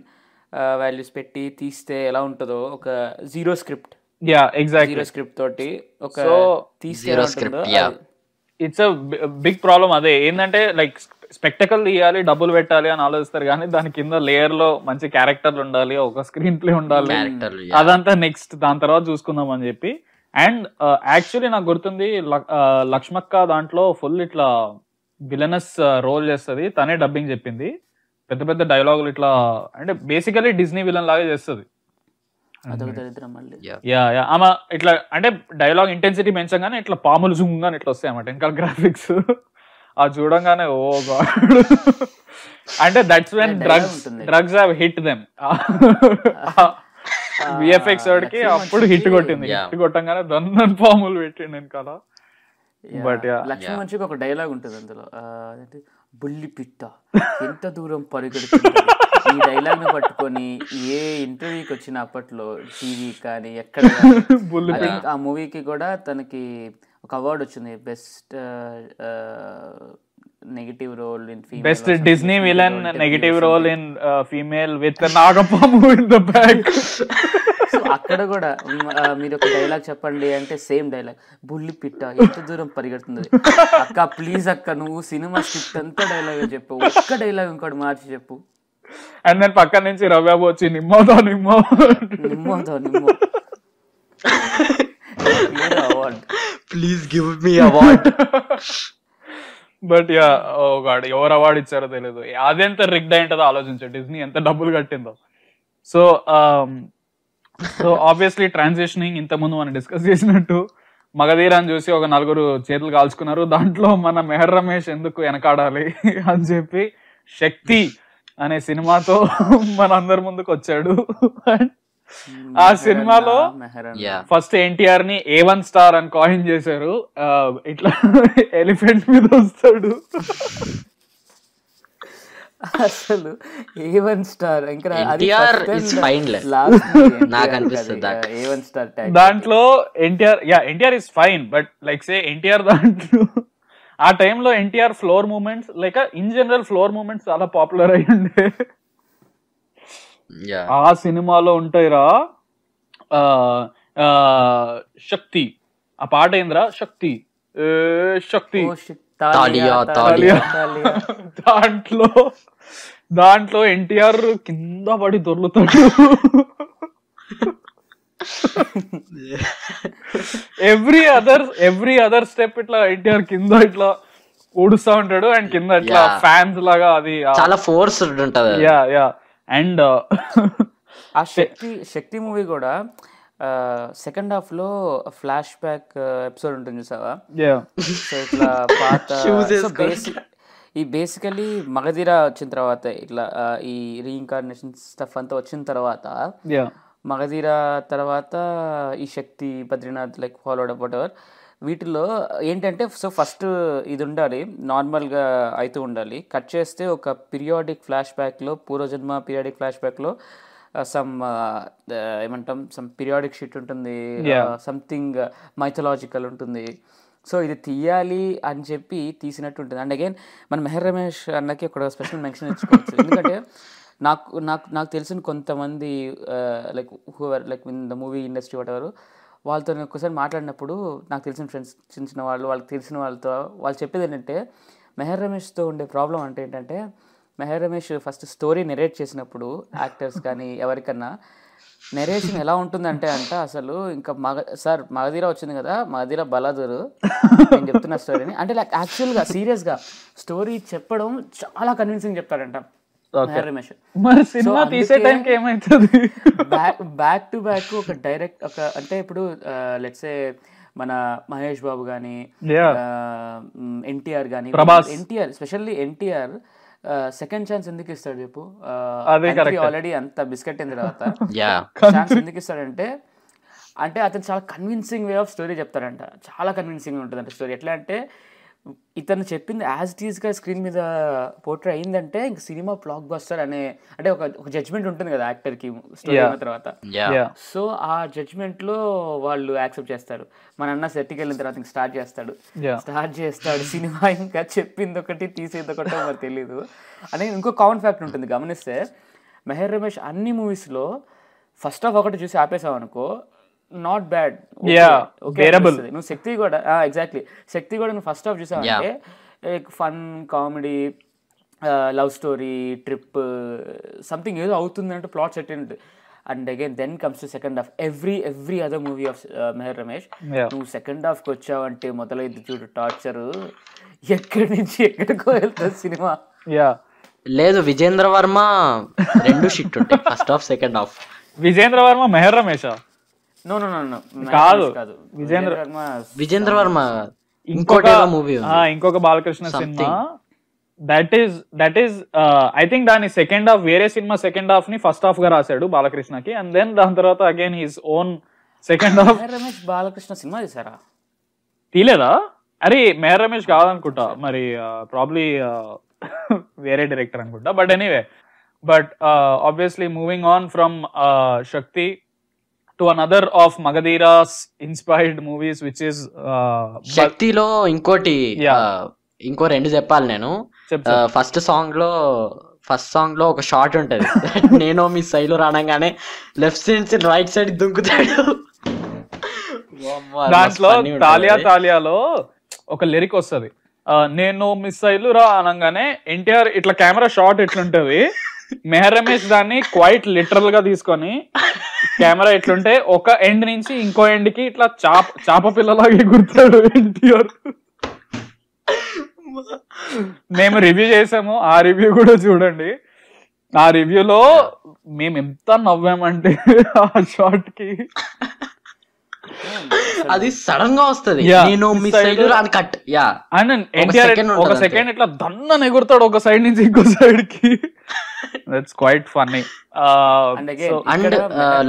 వాల్యూస్ పెట్టి తీస్తే ఎలా ఉంటుందో ఒక zero script yeah exact zero script తోటి ఒక తీస్తే ఎలా ఉంటుందో ఇట్స్ అ బిగ్ ప్రాబ్లం అదే ఏంటంటే లైక్ స్పెక్టకల్ ఇవ్వాలి డబ్బులు పెట్టాలి అని ఆలోచిస్తారు కానీ దాని కింద లేయర్ లో మంచి క్యారెక్టర్లు ఉండాలి ఒక స్క్రీన్ ప్లే ఉండాలి అదంతా నెక్స్ట్ దాని తర్వాత చూసుకుందాం అని చెప్పి అండ్ యాక్చువల్లీ నాకు గుర్తుంది లక్ష్మక్క దాంట్లో ఫుల్ ఇట్లా విలనస్ రోల్ చేస్తుంది తనే డబ్బింగ్ చెప్పింది పెద్ద పెద్ద డైలాగులు ఇట్లా అంటే బేసికలీ డిజ్నీ విలన్ లాగా చేస్తుంది యా యా ఆమె ఇట్లా అంటే డైలాగ్ ఇంటెన్సిటీ పెంచగానే ఇట్లా పాములు జుంగానే ఇట్లా వస్తాయి అన్నమాట ఇంకా గ్రాఫిక్స్ ఆ చూడంగానే ఓ గాడ్ అంటే that's when drugs drugs hit them VFX ah, వాడికి అప్పుడు హిట్ కొట్టింది హిట్ కొట్టంగానే దొన్నన్ పాములు పెట్టిండు నేను కదా బట్ లక్ష్మణ్ మంచిగా ఒక డైలాగ్ ఉంటుంది అందులో ah, అదేంటి బుల్లి పిట్ట ఎంత దూరం పరిగెడుతుంది ఈ డైలాగ్ ను పట్టుకొని ఏ ఇంటర్వ్యూకి వచ్చిన అప్పట్లో టీవీ కానీ ఎక్కడ ఆ మూవీకి కూడా తనకి ఒక అవార్డు వచ్చింది best negative role in female best Disney villain negative role in female with Nagappa in the back so అక్కడ కూడా మీరు ఒక డైలాగ్ చెప్పండి అంటే సేమ్ డైలాగ్ బుల్లి పిట్ట ఎంత దూరం పరిగెడుతుంది అక్క ప్లీజ్ అక్క నువ్వు సినిమా స్క్రిప్ట్ అంతా డైలాగ్ చెప్పు ఒక్క డైలాగ్ ఇంకోటి మార్చి చెప్పు అండ్ దాని పక్క నుంచి రవ్యాబు వచ్చి నిమ్మోదో నిమ్మో నిమ్మోదో నిమ్మో please give me award but yeah oh god ఎవరు అవార్డు ఇచ్చారో తెలియదు అదెంత రిగ్డ్ అయి ఉంటుందో ఆలోచించండి డిజ్నీ ఎంత డబ్బులు కట్టిందో సో సో ఆబ్వియస్లీ ట్రాన్సిషనింగ్ ముందు మనం డిస్కస్ చేసినట్టు మగధీరాన్ని చూసి ఒక నలుగురు చేతులు కాల్చుకున్నారు దాంట్లో మన మెహర్ రమేష్ ఎందుకు వెనకాడాలి అని చెప్పి శక్తి అనే సినిమాతో మన అందరి ముందుకు వచ్చాడు అండ్ ఆ సినిమాలో ఫస్ట్ ఎన్టీఆర్ ని ఏ వన్ స్టార్ అని కాయిన్ చేశారు ఇట్లా ఎలిఫెంట్ మీద వస్తాడు అసలు ఏ వన్ స్టార్ దాంట్లో NTR yeah NTR is fine but like say NTR దాంట్లో ఆ టైంలో NTR floor moments like in general floor moments చాలా పాపులర్ అయ్యి ఉండే ఆ సినిమాలో ఉంటాయిరా శక్తి ఆ పాట ఏంద్రా శక్తి శక్తి దాంట్లో దాంట్లో ఎన్టీఆర్ కింద పడి దొర్లుతాడు every other every other step ఇట్లా ఎన్టీఆర్ కింద ఇట్లా ఊడుస్తా ఉంటాడు అండ్ కింద ఇట్లా ఫ్యాన్స్ లాగా అది చాలా ఫోర్స్ ఉంటుంది యా యా అండ్ ఆ శక్తి శక్తి మూవీ కూడా సెకండ్ హాఫ్ లో ఫ్లాష్ బ్యాక్ ఎపిసోడ్ ఉంటుంది చూసావా ఈ బేసికలీ మగధీర వచ్చిన తర్వాత ఇట్లా ఈ రీఇన్కార్నేషన్ స్టఫ్ అంతా వచ్చిన తర్వాత మగధీర తర్వాత ఈ Shakti Badrinath like follow about ever వీటిలో ఏంటంటే సో ఫస్ట్ ఇది ఉండాలి నార్మల్గా అయితే ఉండాలి కట్ చేస్తే ఒక పీరియాడిక్ ఫ్లాష్ బ్యాక్లో పూర్వజన్మ పీరియాడిక్ ఫ్లాష్ బ్యాక్లో సమ్ ఏమంటాం సమ్ పీరియాడిక్ షీట్ ఉంటుంది సంథింగ్ మైథలాజికల్ ఉంటుంది సో ఇది తీయాలి అని చెప్పి తీసినట్టు ఉంటుంది అండ్ అగైన్ మన మెహర్ రమేష్ అన్నకి ఒక స్పెషల్ మెన్షన్ ఇచ్చుకోవచ్చు ఎందుకంటే నాకు నాకు నాకు తెలిసిన కొంతమంది like whoever like in the movie industry వారు వాళ్ళతో నేను ఒకసారి మాట్లాడినప్పుడు నాకు తెలిసిన ఫ్రెండ్స్ చిన్న చిన్న వాళ్ళు వాళ్ళకి తెలిసిన వాళ్ళతో వాళ్ళు చెప్పేది ఏంటంటే మెహర్ రమేష్తో ఉండే ప్రాబ్లం అంటే ఏంటంటే Mehar Ramesh first story narrate చేసినప్పుడు యాక్టర్స్ కానీ ఎవరికన్నా నెరేషన్ ఎలా ఉంటుందంటే అంట అసలు ఇంకా మగ సార్ మగధీర వచ్చింది కదా మగధీర బలాదురు నేను చెప్తున్న స్టోరీని అంటే లైక్ యాక్చువల్గా సీరియస్గా స్టోరీ చెప్పడం చాలా కన్విన్సింగ్ చెప్తాడంట మరి సినిమా తీసే ఏమైతుంది బ్యాక్ టు బ్యాక్ ఒక డైరెక్ట్ ఒక అంటే ఇప్పుడు లెట్సే మన మహేష్ బాబు గాని ఎన్టీఆర్ గాని NTR specially NTR second chance ఎందుకు ఇస్తాడు చెప్పు ఆల్రెడీ అంత బిస్కెట్ అయిన తర్వాత ఛాన్స్ ఎందుకు ఇస్తాడంటే అంటే అతను చాలా కన్విన్సింగ్ వే ఆఫ్ స్టోరీ చెప్తాడంట చాలా కన్విన్సింగ్ ఉంటుంది అంటే స్టోరీ ఎట్లా అంటే ఇతను చెప్పింది యాజ్ ఇట్ ఈస్గా స్క్రీన్ మీద పోర్ట్రే అయిందంటే ఇంక సినిమా బ్లాక్ బస్టర్ అనే అంటే ఒక ఒక జడ్జ్మెంట్ ఉంటుంది కదా యాక్టర్కి స్టోరీ అయిన తర్వాత సో ఆ జడ్జ్మెంట్లో వాళ్ళు యాక్సెప్ట్ చేస్తారు మన అన్న సెట్కి వెళ్ళిన తర్వాత ఇంక స్టార్ట్ చేస్తాడు స్టార్ట్ చేస్తాడు సినిమా ఇంకా చెప్పింది ఒకటి తీసేది ఒకటి మరి తెలియదు అనే ఇంకో కామన్ ఫ్యాక్ట్ ఉంటుంది గమనిస్తే మెహర్ రమేష్ అన్ని మూవీస్లో ఫస్ట్ ఆఫ్ ఒకటి చూసి ఆపేసావు అనుకో నాట్ బ్యాడ్ నువ్వు శక్తి కూడా ఎగ్జాక్ట్లీ శక్తి కూడా నువ్వు ఫస్ట్ హాఫ్ చూసావు అంటే fun comedy love story trip something ఏదో అవుతుంది అంటే ప్లాట్ సెట్ అయింది and again then comes to second half every every other movie of Mehar Ramesh నువ్వు సెకండ్ హాఫ్కి వచ్చావంటే మొదలైంది చూడు టార్చర్ ఎక్కడి నుంచి ఎక్కడికో వెళ్తుంది సినిమా యా లేదు విజేంద్ర వర్మ రెండు షిట్ ఉంటాయి first half second half Vijendra Varma Meher Ramesh కాదు విజేంద్ర విజేంద్ర వర్మ ఇంకొక మూవీ ఇంకొక Balakrishna cinema that is that is I think దాని సెకండ్ హాఫ్ వేరే సినిమా సెకండ్ హాఫ్ ని ఫస్ట్ హాఫ్ గా రాశాడు బాలకృష్ణకి అండ్ దెన్ దాని తర్వాత again his own second half Ramesh Balakrishna cinema తీసారా తీలేదా అరే మేర్ రమేష్ కాదనుకుంటా మరి ప్రాబ్లీ వేరే డైరెక్టర్ అనుకుంటా but anyway but obviously moving on from Shakti to another of Magadheera's inspired movies which is శక్తిలో ఇంకోటి ఇంకో రెండు చెప్పాలి నేను ఫస్ట్ సాంగ్ లో ఫస్ట్ సాంగ్ లో ఒక షార్ట్ ఉంటది నేను మీ సైడ్ రానగానే లెఫ్ట్ సైడ్ రైట్ సైడ్ దుంకుతాడు దాంట్లో తాలియా తాలియాలో ఒక లిరిక్ వస్తుంది నేను మిస్ అయ్యలు రా అనగానే ఎన్టీఆర్ ఇట్లా కెమెరా షార్ట్ ఎట్లుంటది మెహరమేష్ దాన్ని క్వైట్ లిటరల్ గా తీసుకొని కెమెరా ఎట్లుంటే ఒక ఎండ్ నుంచి ఇంకో ఎండ్ కి ఇట్లా చాప చాప పిల్లలాగే గుర్తాడు ఎన్టీఆర్ మేము రివ్యూ చేసాము ఆ రివ్యూ కూడా చూడండి ఆ రివ్యూలో మేము ఎంత నవ్వామంటే ఆ షార్ట్ కి అది సడన్ గా వస్తుంది నేను మీ సైడ్ అని కట్ యా ఎన్టీఆర్ ఒక సెకండ్ ఇట్లా దన్న ఎగురుతాడు ఒక సైడ్ నుంచి ఇంకో సైడ్ కి that's quite funny and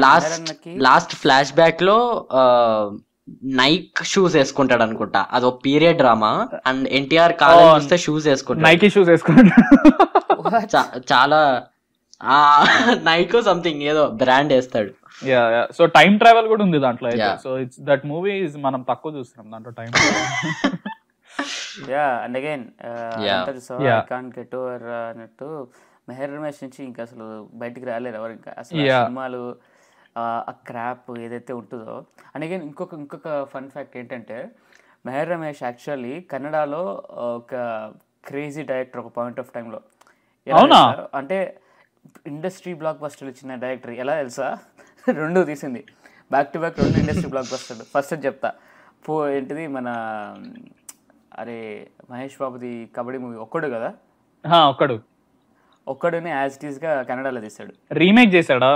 last last flashback లో నైక్ షూస్ వేసుకుంటాడు అనుకుంటా అది ఒక పీరియడ్ డ్రామా అండ్ ఎన్టీఆర్ కాలం వస్తే షూస్ వేసుకుంటాడు నైకి షూస్ వేసుకుంటాడు చాలా నైక్ సంథింగ్ ఏదో బ్రాండ్ వేస్తాడు యా సో టైం ట్రావెల్ కూడా ఉంది దాంట్లో so it's that movie is మనం తక్కువ చూస్తున్నాం దాంట్లో టైం యా అండ్ అగైన్ అంటారు సో కాంట్ గెట్ ఓవర్ అన్నట్టు మెహర్ రమేష్ నుంచి ఇంకా అసలు బయటికి రాలేరు ఎవరు ఇంకా అసలు సినిమాలు ఆ క్రాప్ ఏదైతే ఉంటుందో అండ్ అగైన్ ఇంకొక ఇంకొక ఫన్ ఫ్యాక్ట్ ఏంటంటే మెహర్ రమేష్ యాక్చువల్లీ కన్నడలో ఒక క్రేజీ డైరెక్టర్ ఒక పాయింట్ ఆఫ్ టైంలో అంటే ఇండస్ట్రీ బ్లాక్ బస్టర్లు ఇచ్చిన డైరెక్టర్ ఎలా తెలుసా రెండు తీసింది బ్యాక్ టు బ్యాక్ రెండు ఇండస్ట్రీ బ్లాక్ వస్తాడు ఫస్ట్ చెప్తా పో ఏంటిది మన అరే మహేష్ బాబుది కబడ్డీ మూవీ ఒక్కడు కదా ఒక్కడు ఒక్కడుని యాజ్ ఇట్ ఈస్ గా కెనడాలో తీసాడు రీమేక్ చేశాడా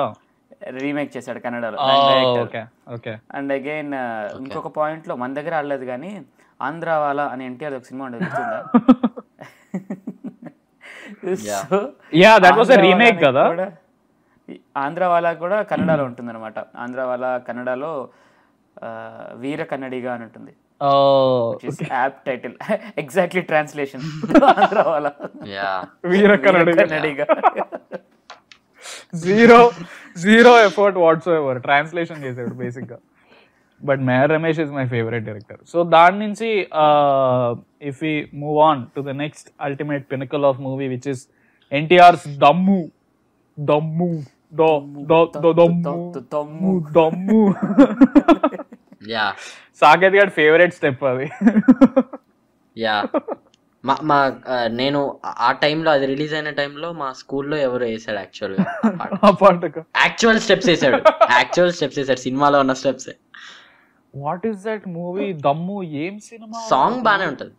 రీమేక్ చేశాడు కన్నడలో అండ్ oh, అగైన్ uh, ఇంకొక పాయింట్ లో మన దగ్గర ఆడలేదు కానీ ఆంధ్ర వాళ్ళ అని ఎన్టీఆర్ ఒక సినిమా ఉండదు యా దట్ వాస్ రీమేక్ కదా ఆంధ్ర వాళ్ళ కూడా కన్నడలో ఉంటుంది అనమాట ఆంధ్ర వాళ్ళ కన్నడలో వీర కన్నడిగా అని ఉంటుంది యాప్ టైటిల్ ఎగ్జాక్ట్లీ ట్రాన్స్లేషన్ ఆంధ్ర వాళ్ళ Veera Kannadiga zero zero effort whatever translation చేసాడు బేసిక్ గా but Meher Ramesh is my favourite director so దాని నుంచి ఇఫ్ ఈ move on to the next ultimate pinnacle of movie which is NTR's Dammu Dammu do, do, do, do, do, do, yeah Saketh గారి ఫేవరెట్ స్టెప్ అది యా మా మా నేను ఆ టైంలో అది రిలీజ్ అయిన టైంలో మా స్కూల్లో ఎవరు వేసాడు యాక్చువల్ యాక్చువల్ స్టెప్స్ వేసాడు యాక్చువల్ స్టెప్స్ వేసాడు సినిమాలో ఉన్న steps what is that movie Dammu ఏం సినిమా సాంగ్ బానే ఉంటది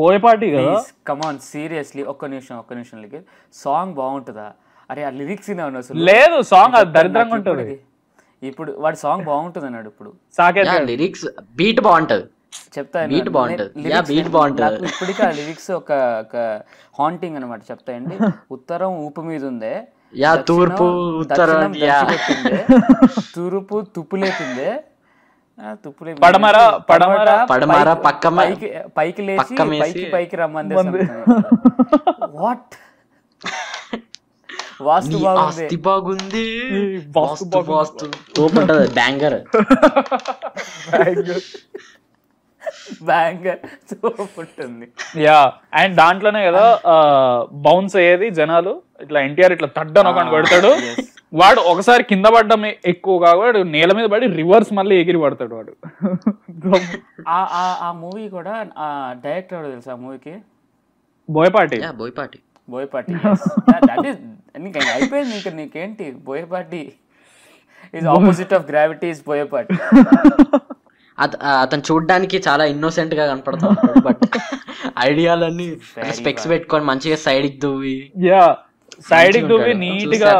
బోయపాటి కదా కమాన్ సీరియస్లీ ఒక్క నిమిషం ఒక్క నిమిషం సాంగ్ బాగుంటుందా అరే ఆ లిరిక్స్ విన్నాను అసలు లేదు సాంగ్ దరిద్రంగా ఉంటుంది ఇప్పుడు వాడి సాంగ్ బాగుంటుంది అన్నాడు ఇప్పుడు లిరిక్స్ బీట్ బాగుంటది చెప్తా బీట్ బాగుంటుంది బీట్ బాగుంటుంది ఇప్పటికీ ఆ లిరిక్స్ ఒక హాంటింగ్ అనమాట చెప్తాయండి ఉత్తరం ఊపు మీద ఉందే యా తూర్పు ఉత్తరం తూర్పు తుప్పులేతుందే తుప్పులే పడమర పడమర పడమర పక్క పైకి లేచి పైకి పైకి రమ్మంది వాట్ వాస్తు ఆస్తి బాగుంది వాస్తు వాస్తు banger banger banger yeah and దాంట్లోనే కదా బౌన్స్ అయ్యేది జనాలు ఇట్లా ఎన్టీఆర్ ఇట్లా తడ్డ ఒకటి పడతాడు వాడు ఒకసారి కింద పడ్డం ఎక్కువగా వాడు నేల మీద పడి రివర్స్ మళ్ళీ ఎగిరి పడతాడు వాడు ఆ మూవీ కూడా డైరెక్టర్ తెలుసా ఆ మూవీకి బోయపాటి బోయపాటి బోయపాటి నీకు అయిపోయింది ఇంకా నీకేంటి Boyapati is opposite of gravity is Boyapati అతను చూడడానికి చాలా ఇన్నోసెంట్ గా కనపడతాడు బట్ ఐడియాలన్నీ స్పెక్స్ పెట్టుకొని మంచిగా సైడ్ కి దువ్వి యా సైడ్ కి దువ్వి నీట్ గా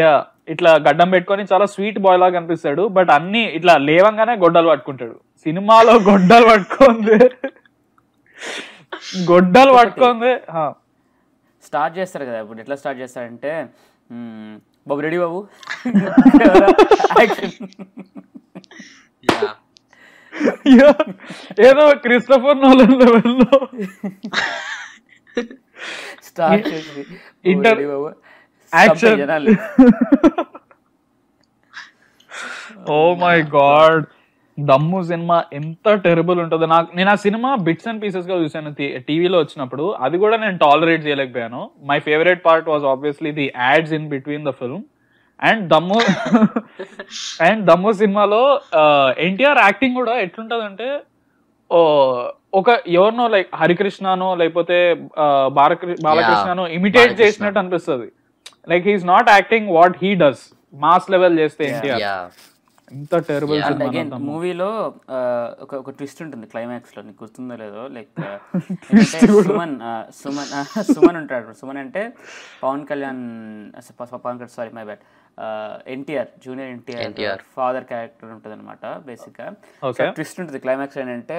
యా ఇట్లా గడ్డం పెట్టుకొని చాలా స్వీట్ బాయ్ లాగా కనిపిస్తాడు బట్ అన్ని ఇట్లా లేవంగానే గొడ్డలు పట్టుకుంటాడు సినిమాలో గొడ్డలు పట్టుకుంది గొడ్డలు పట్టుకుంది స్టార్ట్ చేస్తారు కదా ఇప్పుడు ఎట్లా స్టార్ట్ చేస్తారంటే బాబు రెడీ బాబు ఏదో Christopher Nolan action oh my god Dammu cinema ఎంత టెరబుల్ ఉంటుందో నాకు నేను ఆ సినిమా బిట్స్ అండ్ పీసెస్ గా చూసాను టీవీలో వచ్చినప్పుడు అది కూడా నేను టాలరేట్ చేయలేకపోయాను my favourite part was obviously the ads in between the film and Dammu and Dammu సినిమాలో ఎన్టీఆర్ యాక్టింగ్ కూడా ఎట్లుంటదంటే ఒక ఎవరినో లైక్ హరికృష్ణనో లేకపోతే బాలకృష్ణనో ఇమిటేట్ చేసినట్టు అనిపిస్తుంది like he is not acting what he does mass level చేస్తే ఎన్టీఆర్ ఎంత టెరబుల్ అగైన్ మూవీలో ఒక ఒక ట్విస్ట్ ఉంటుంది క్లైమాక్స్ లో నీకు గుర్తుందో లేదో లైక్ సుమన్ సుమన్ సుమన్ ఉంటాడు సుమన్ అంటే Pawan Kalyan Pawan Kalyan sorry my bad NTR junior NTR father character ఉంటుంది అనమాట బేసిక్ గా ట్విస్ట్ ఉంటుంది క్లైమాక్స్ ఏంటంటే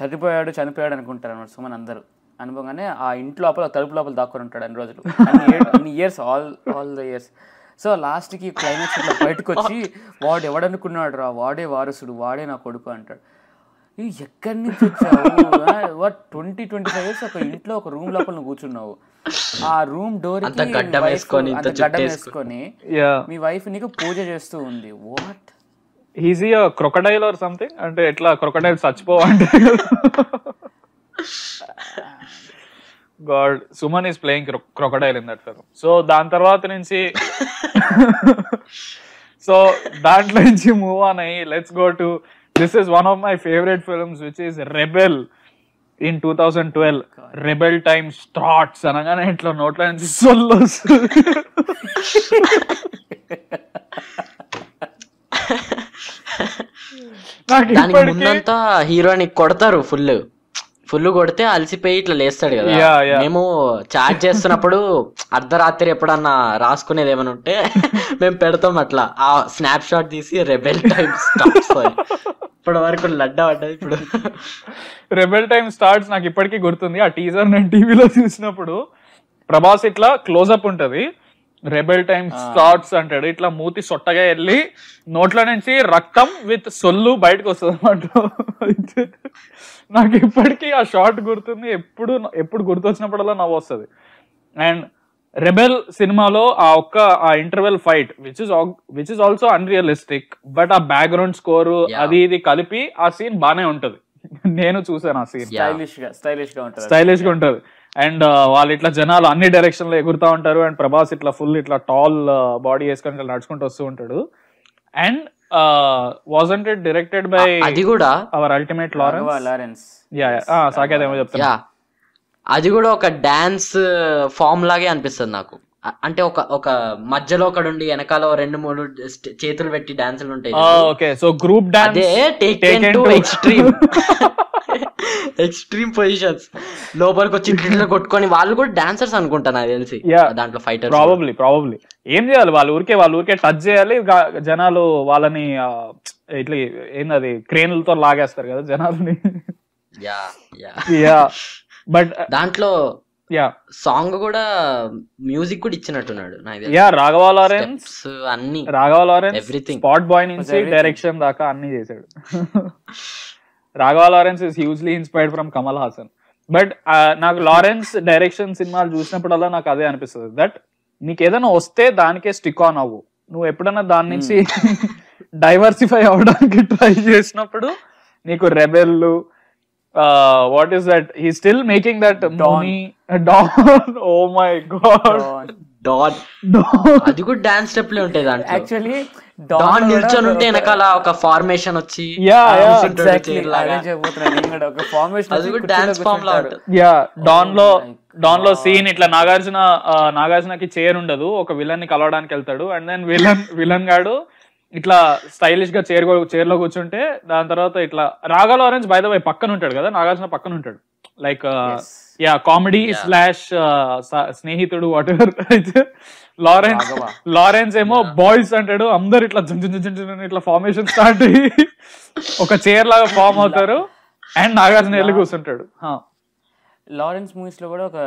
చనిపోయాడు చనిపోయాడు అనుకుంటారు అనమాట సుమన్ అందరూ అనుభవంగానే ఆ ఇంటి లోపల తలుపు లోపల దాక్కుని ఉంటాడు అన్ని రోజులు years all all the years so లాస్ట్కి క్లైమాక్స్ ఇట్లా బయటకు వచ్చి వాడు ఎవడనుకున్నాడు రా వాడే వారసుడు వాడే నా కొడుకు అంటాడు ఇవి ఎక్కడి నుంచి వచ్చావు ట్వంటీ ట్వంటీ ఫైవ్ ఇయర్స్ ఒక ఇంట్లో ఒక రూమ్ లోపల కూర్చున్నావు ఆ రూమ్ డోర్ గడ్డం వేసుకొని మీ వైఫ్ నీకు పూజ చేస్తూ ఉంది what is he crocodile or something అంటే ఎట్లా క్రొకడైల్ చచ్చిపోవంటే god Suman is playing crocodile in that film so దాని తర్వాత నుంచి సో దాంట్లో నుంచి మూవ్ ఆన్ అయ్యి let's go to this is one of my favourite films which is Rebel in two thousand twelve Rebel time starts అనగానే ఇంట్లో నోట్ల నుంచి సొల్లోస్ నాకు ముందంతా హీరోని కొడతారు ఫుల్ ఫుల్ కొడితే అలసిపోయి ఇట్లా లేస్తాడు కదా మేము చాట్ చేస్తున్నప్పుడు అర్ధరాత్రి ఎప్పుడన్నా రాసుకునేది ఏమైనా ఉంటే మేము పెడతాం అట్లా ఆ స్నాప్ షాట్ తీసి రెబెల్ టైమ్ ఇప్పటి వరకు లడ్డా పడ్డది ఇప్పుడు రెబెల్ టైమ్ స్టార్ట్స్ నాకు ఇప్పటికీ గుర్తుంది ఆ టీజర్ నేను టీవీలో చూసినప్పుడు ప్రభాస్ ఇట్లా క్లోజ్అప్ ఉంటుంది రెబెల్ టైమ్ స్టార్ట్స్ అంటాడు ఇట్లా మూతి సొట్టగా వెళ్ళి నోట్లో నుంచి రక్తం విత్ సొల్లు బయటకు వస్తుంది అన్నమాట నాకు ఇప్పటికీ ఆ షార్ట్ గుర్తుంది ఎప్పుడు ఎప్పుడు గుర్తొచ్చినప్పుడల్లా నవ్వు వస్తుంది అండ్ రెబెల్ సినిమాలో ఆ ఒక్క ఆ interval fight which is which is also unrealistic but ఆ బ్యాక్గ్రౌండ్ స్కోర్ అది ఇది కలిపి ఆ సీన్ బాగానే ఉంటది నేను చూసాను ఆ సీన్ స్టైలిష్ గా స్టైలిష్ గా ఉంటుంది స్టైలిష్ గా ఉంటుంది అండ్ వాళ్ళు ఇట్లా జనాలు అన్ని డైరెక్షన్ లో ఎగురుతూ ఉంటారు అండ్ ప్రభాస్ ఇట్లా ఫుల్ ఇట్లా టాల్ బాడీ వేసుకొని ఇట్లా నడుచుకుంటూ వస్తూ ఉంటాడు and wasn't it directed by అది కూడా our ultimate Lawrence Lawrence yeah సాకేదేమో చెప్తా అది కూడా ఒక డాన్స్ ఫామ్ లాగే అనిపిస్తుంది నాకు అంటే ఒక ఒక మధ్యలో ఒకడు వెనకాల రెండు మూడు చేతులు పెట్టి డాన్సులు ఉంటాయి okay so group dance take extreme extreme positions లోపలికి వచ్చి డ్రిల్ కొట్టుకొని వాళ్ళు కూడా డాన్సర్స్ అనుకుంటా నాకు తెలిసి దాంట్లో ఫైటర్ ప్రాబబ్లీ ప్రాబబ్లీ ఏం చేయాలి వాళ్ళు ఊరికే వాళ్ళు ఊరికే టచ్ చేయాలి జనాలు వాళ్ళని ఇట్లా ఏంది క్రేన్లతో లాగేస్తారు కదా జనాలని యా యా బట్ దాంట్లో యా సాంగ్ కూడా మ్యూజిక్ కూడా ఇచ్చినట్టున్నాడు యా రాఘవ లారెన్స్ అన్ని Raghava Lawrence everything spot boy నుంచి డైరెక్షన్ దాకా అన్ని చేశాడు Raghava Lawrence is hugely inspired from Kamal Haasan but నాకు లారెన్స్ డైరెక్షన్ సినిమాలు చూసినప్పుడల్లా నాకు అదే అనిపిస్తుంది దట్ నీకు ఏదైనా వస్తే దానికే స్టిక్ ఆన్ అవ్వు నువ్వు ఎప్పుడైనా దాని hmm. నుంచి డైవర్సిఫై అవడానికి ట్రై చేసినప్పుడు నీకు Rebel what is that he still making that డానీ Don oh my god Don Don అది కూడా డాన్స్ స్టెప్లే ఉంటాయి దాంట్లో యాక్చువల్లీ డాన్ నిల్చొని ఉంటే వెనకాల ఒక ఫార్మేషన్ వచ్చి డాన్ oh లో డాన్ లో సీన్ ఇట్లా నాగార్జున నాగార్జునకి చైర్ ఉండదు ఒక విలన్ ని కలవడానికి వెళ్తాడు అండ్ దెన్ విలన్ విలన్ గాడు ఇట్లా స్టైలిష్ గా చైర్ చైర్ లో కూర్చుంటే దాని తర్వాత ఇట్లా రాగాలో ఆరెంజ్ బై ద పక్కన ఉంటాడు కదా నాగార్జున పక్కన ఉంటాడు లైక్ యా కామెడీ స్లాష్ స్నేహితుడు వాట్ ఎవర్ లారెన్స్ లారెన్స్ ఏమో బాయ్స్ అంటాడు అందరు ఇట్లా ఇట్లా ఫార్మేషన్ స్టార్ట్ అయ్యి ఒక చైర్ లాగా ఫామ్ అవుతారు అండ్ నాగార్జున వెళ్ళి కూర్చుంటాడు లారెన్స్ మూవీస్ లో కూడా ఒక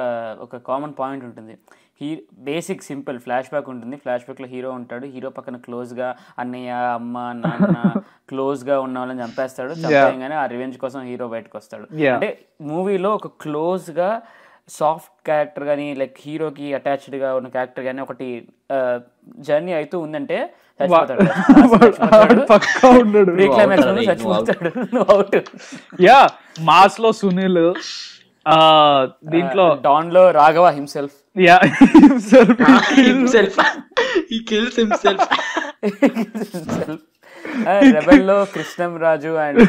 ఒక కామన్ పాయింట్ ఉంటుంది he basic simple flashback ఉంటుంది ఫ్లాష్ బ్యాక్ లో హీరో ఉంటాడు హీరో పక్కన క్లోజ్ గా అన్నయ్య అమ్మ నాన్న గా ఉన్న వాళ్ళని చంపేస్తాడు చంపేయంగానే ఆ రివెంజ్ కోసం హీరో బయటకు వస్తాడు అంటే మూవీలో ఒక క్లోజ్ గా సాఫ్ట్ క్యారెక్టర్ కానీ లైక్ హీరోకి అటాచ్డ్గా ఉన్న క్యారెక్టర్ కానీ ఒకటి జర్నీ అవుతూ ఉందంటే యా మాస్ లో సునీల్ దీంట్లో డాన్ లో Raghava himself yeah himself himself himself రెబెల్లో Krishnam Raju and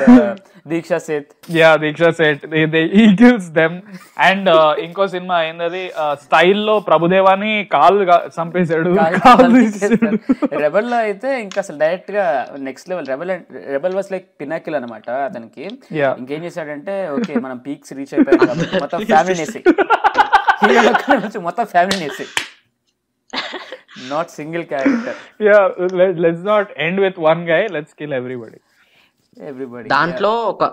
Deeksha Seth yeah Deeksha Seth they eagles them and ఇంకో సినిమా ఏందది స్టైల్లో uh, ప్రభుదేవాని కాల్ చంపేశాడు రెబెల్లో లో అయితే ఇంకా అసలు డైరెక్ట్ గా next level Rebel Rebel was like pinnacle అనమాట అతనికి ఇంకేం చేశాడంటే ఓకే మనం పీక్స్ రీచ్ అయిపోయాం మొత్తం ఫ్యామిలీ మొత్తం family not single character yeah, let, let's not end with one guy. Let's kill everybody. దాంట్లో ఒక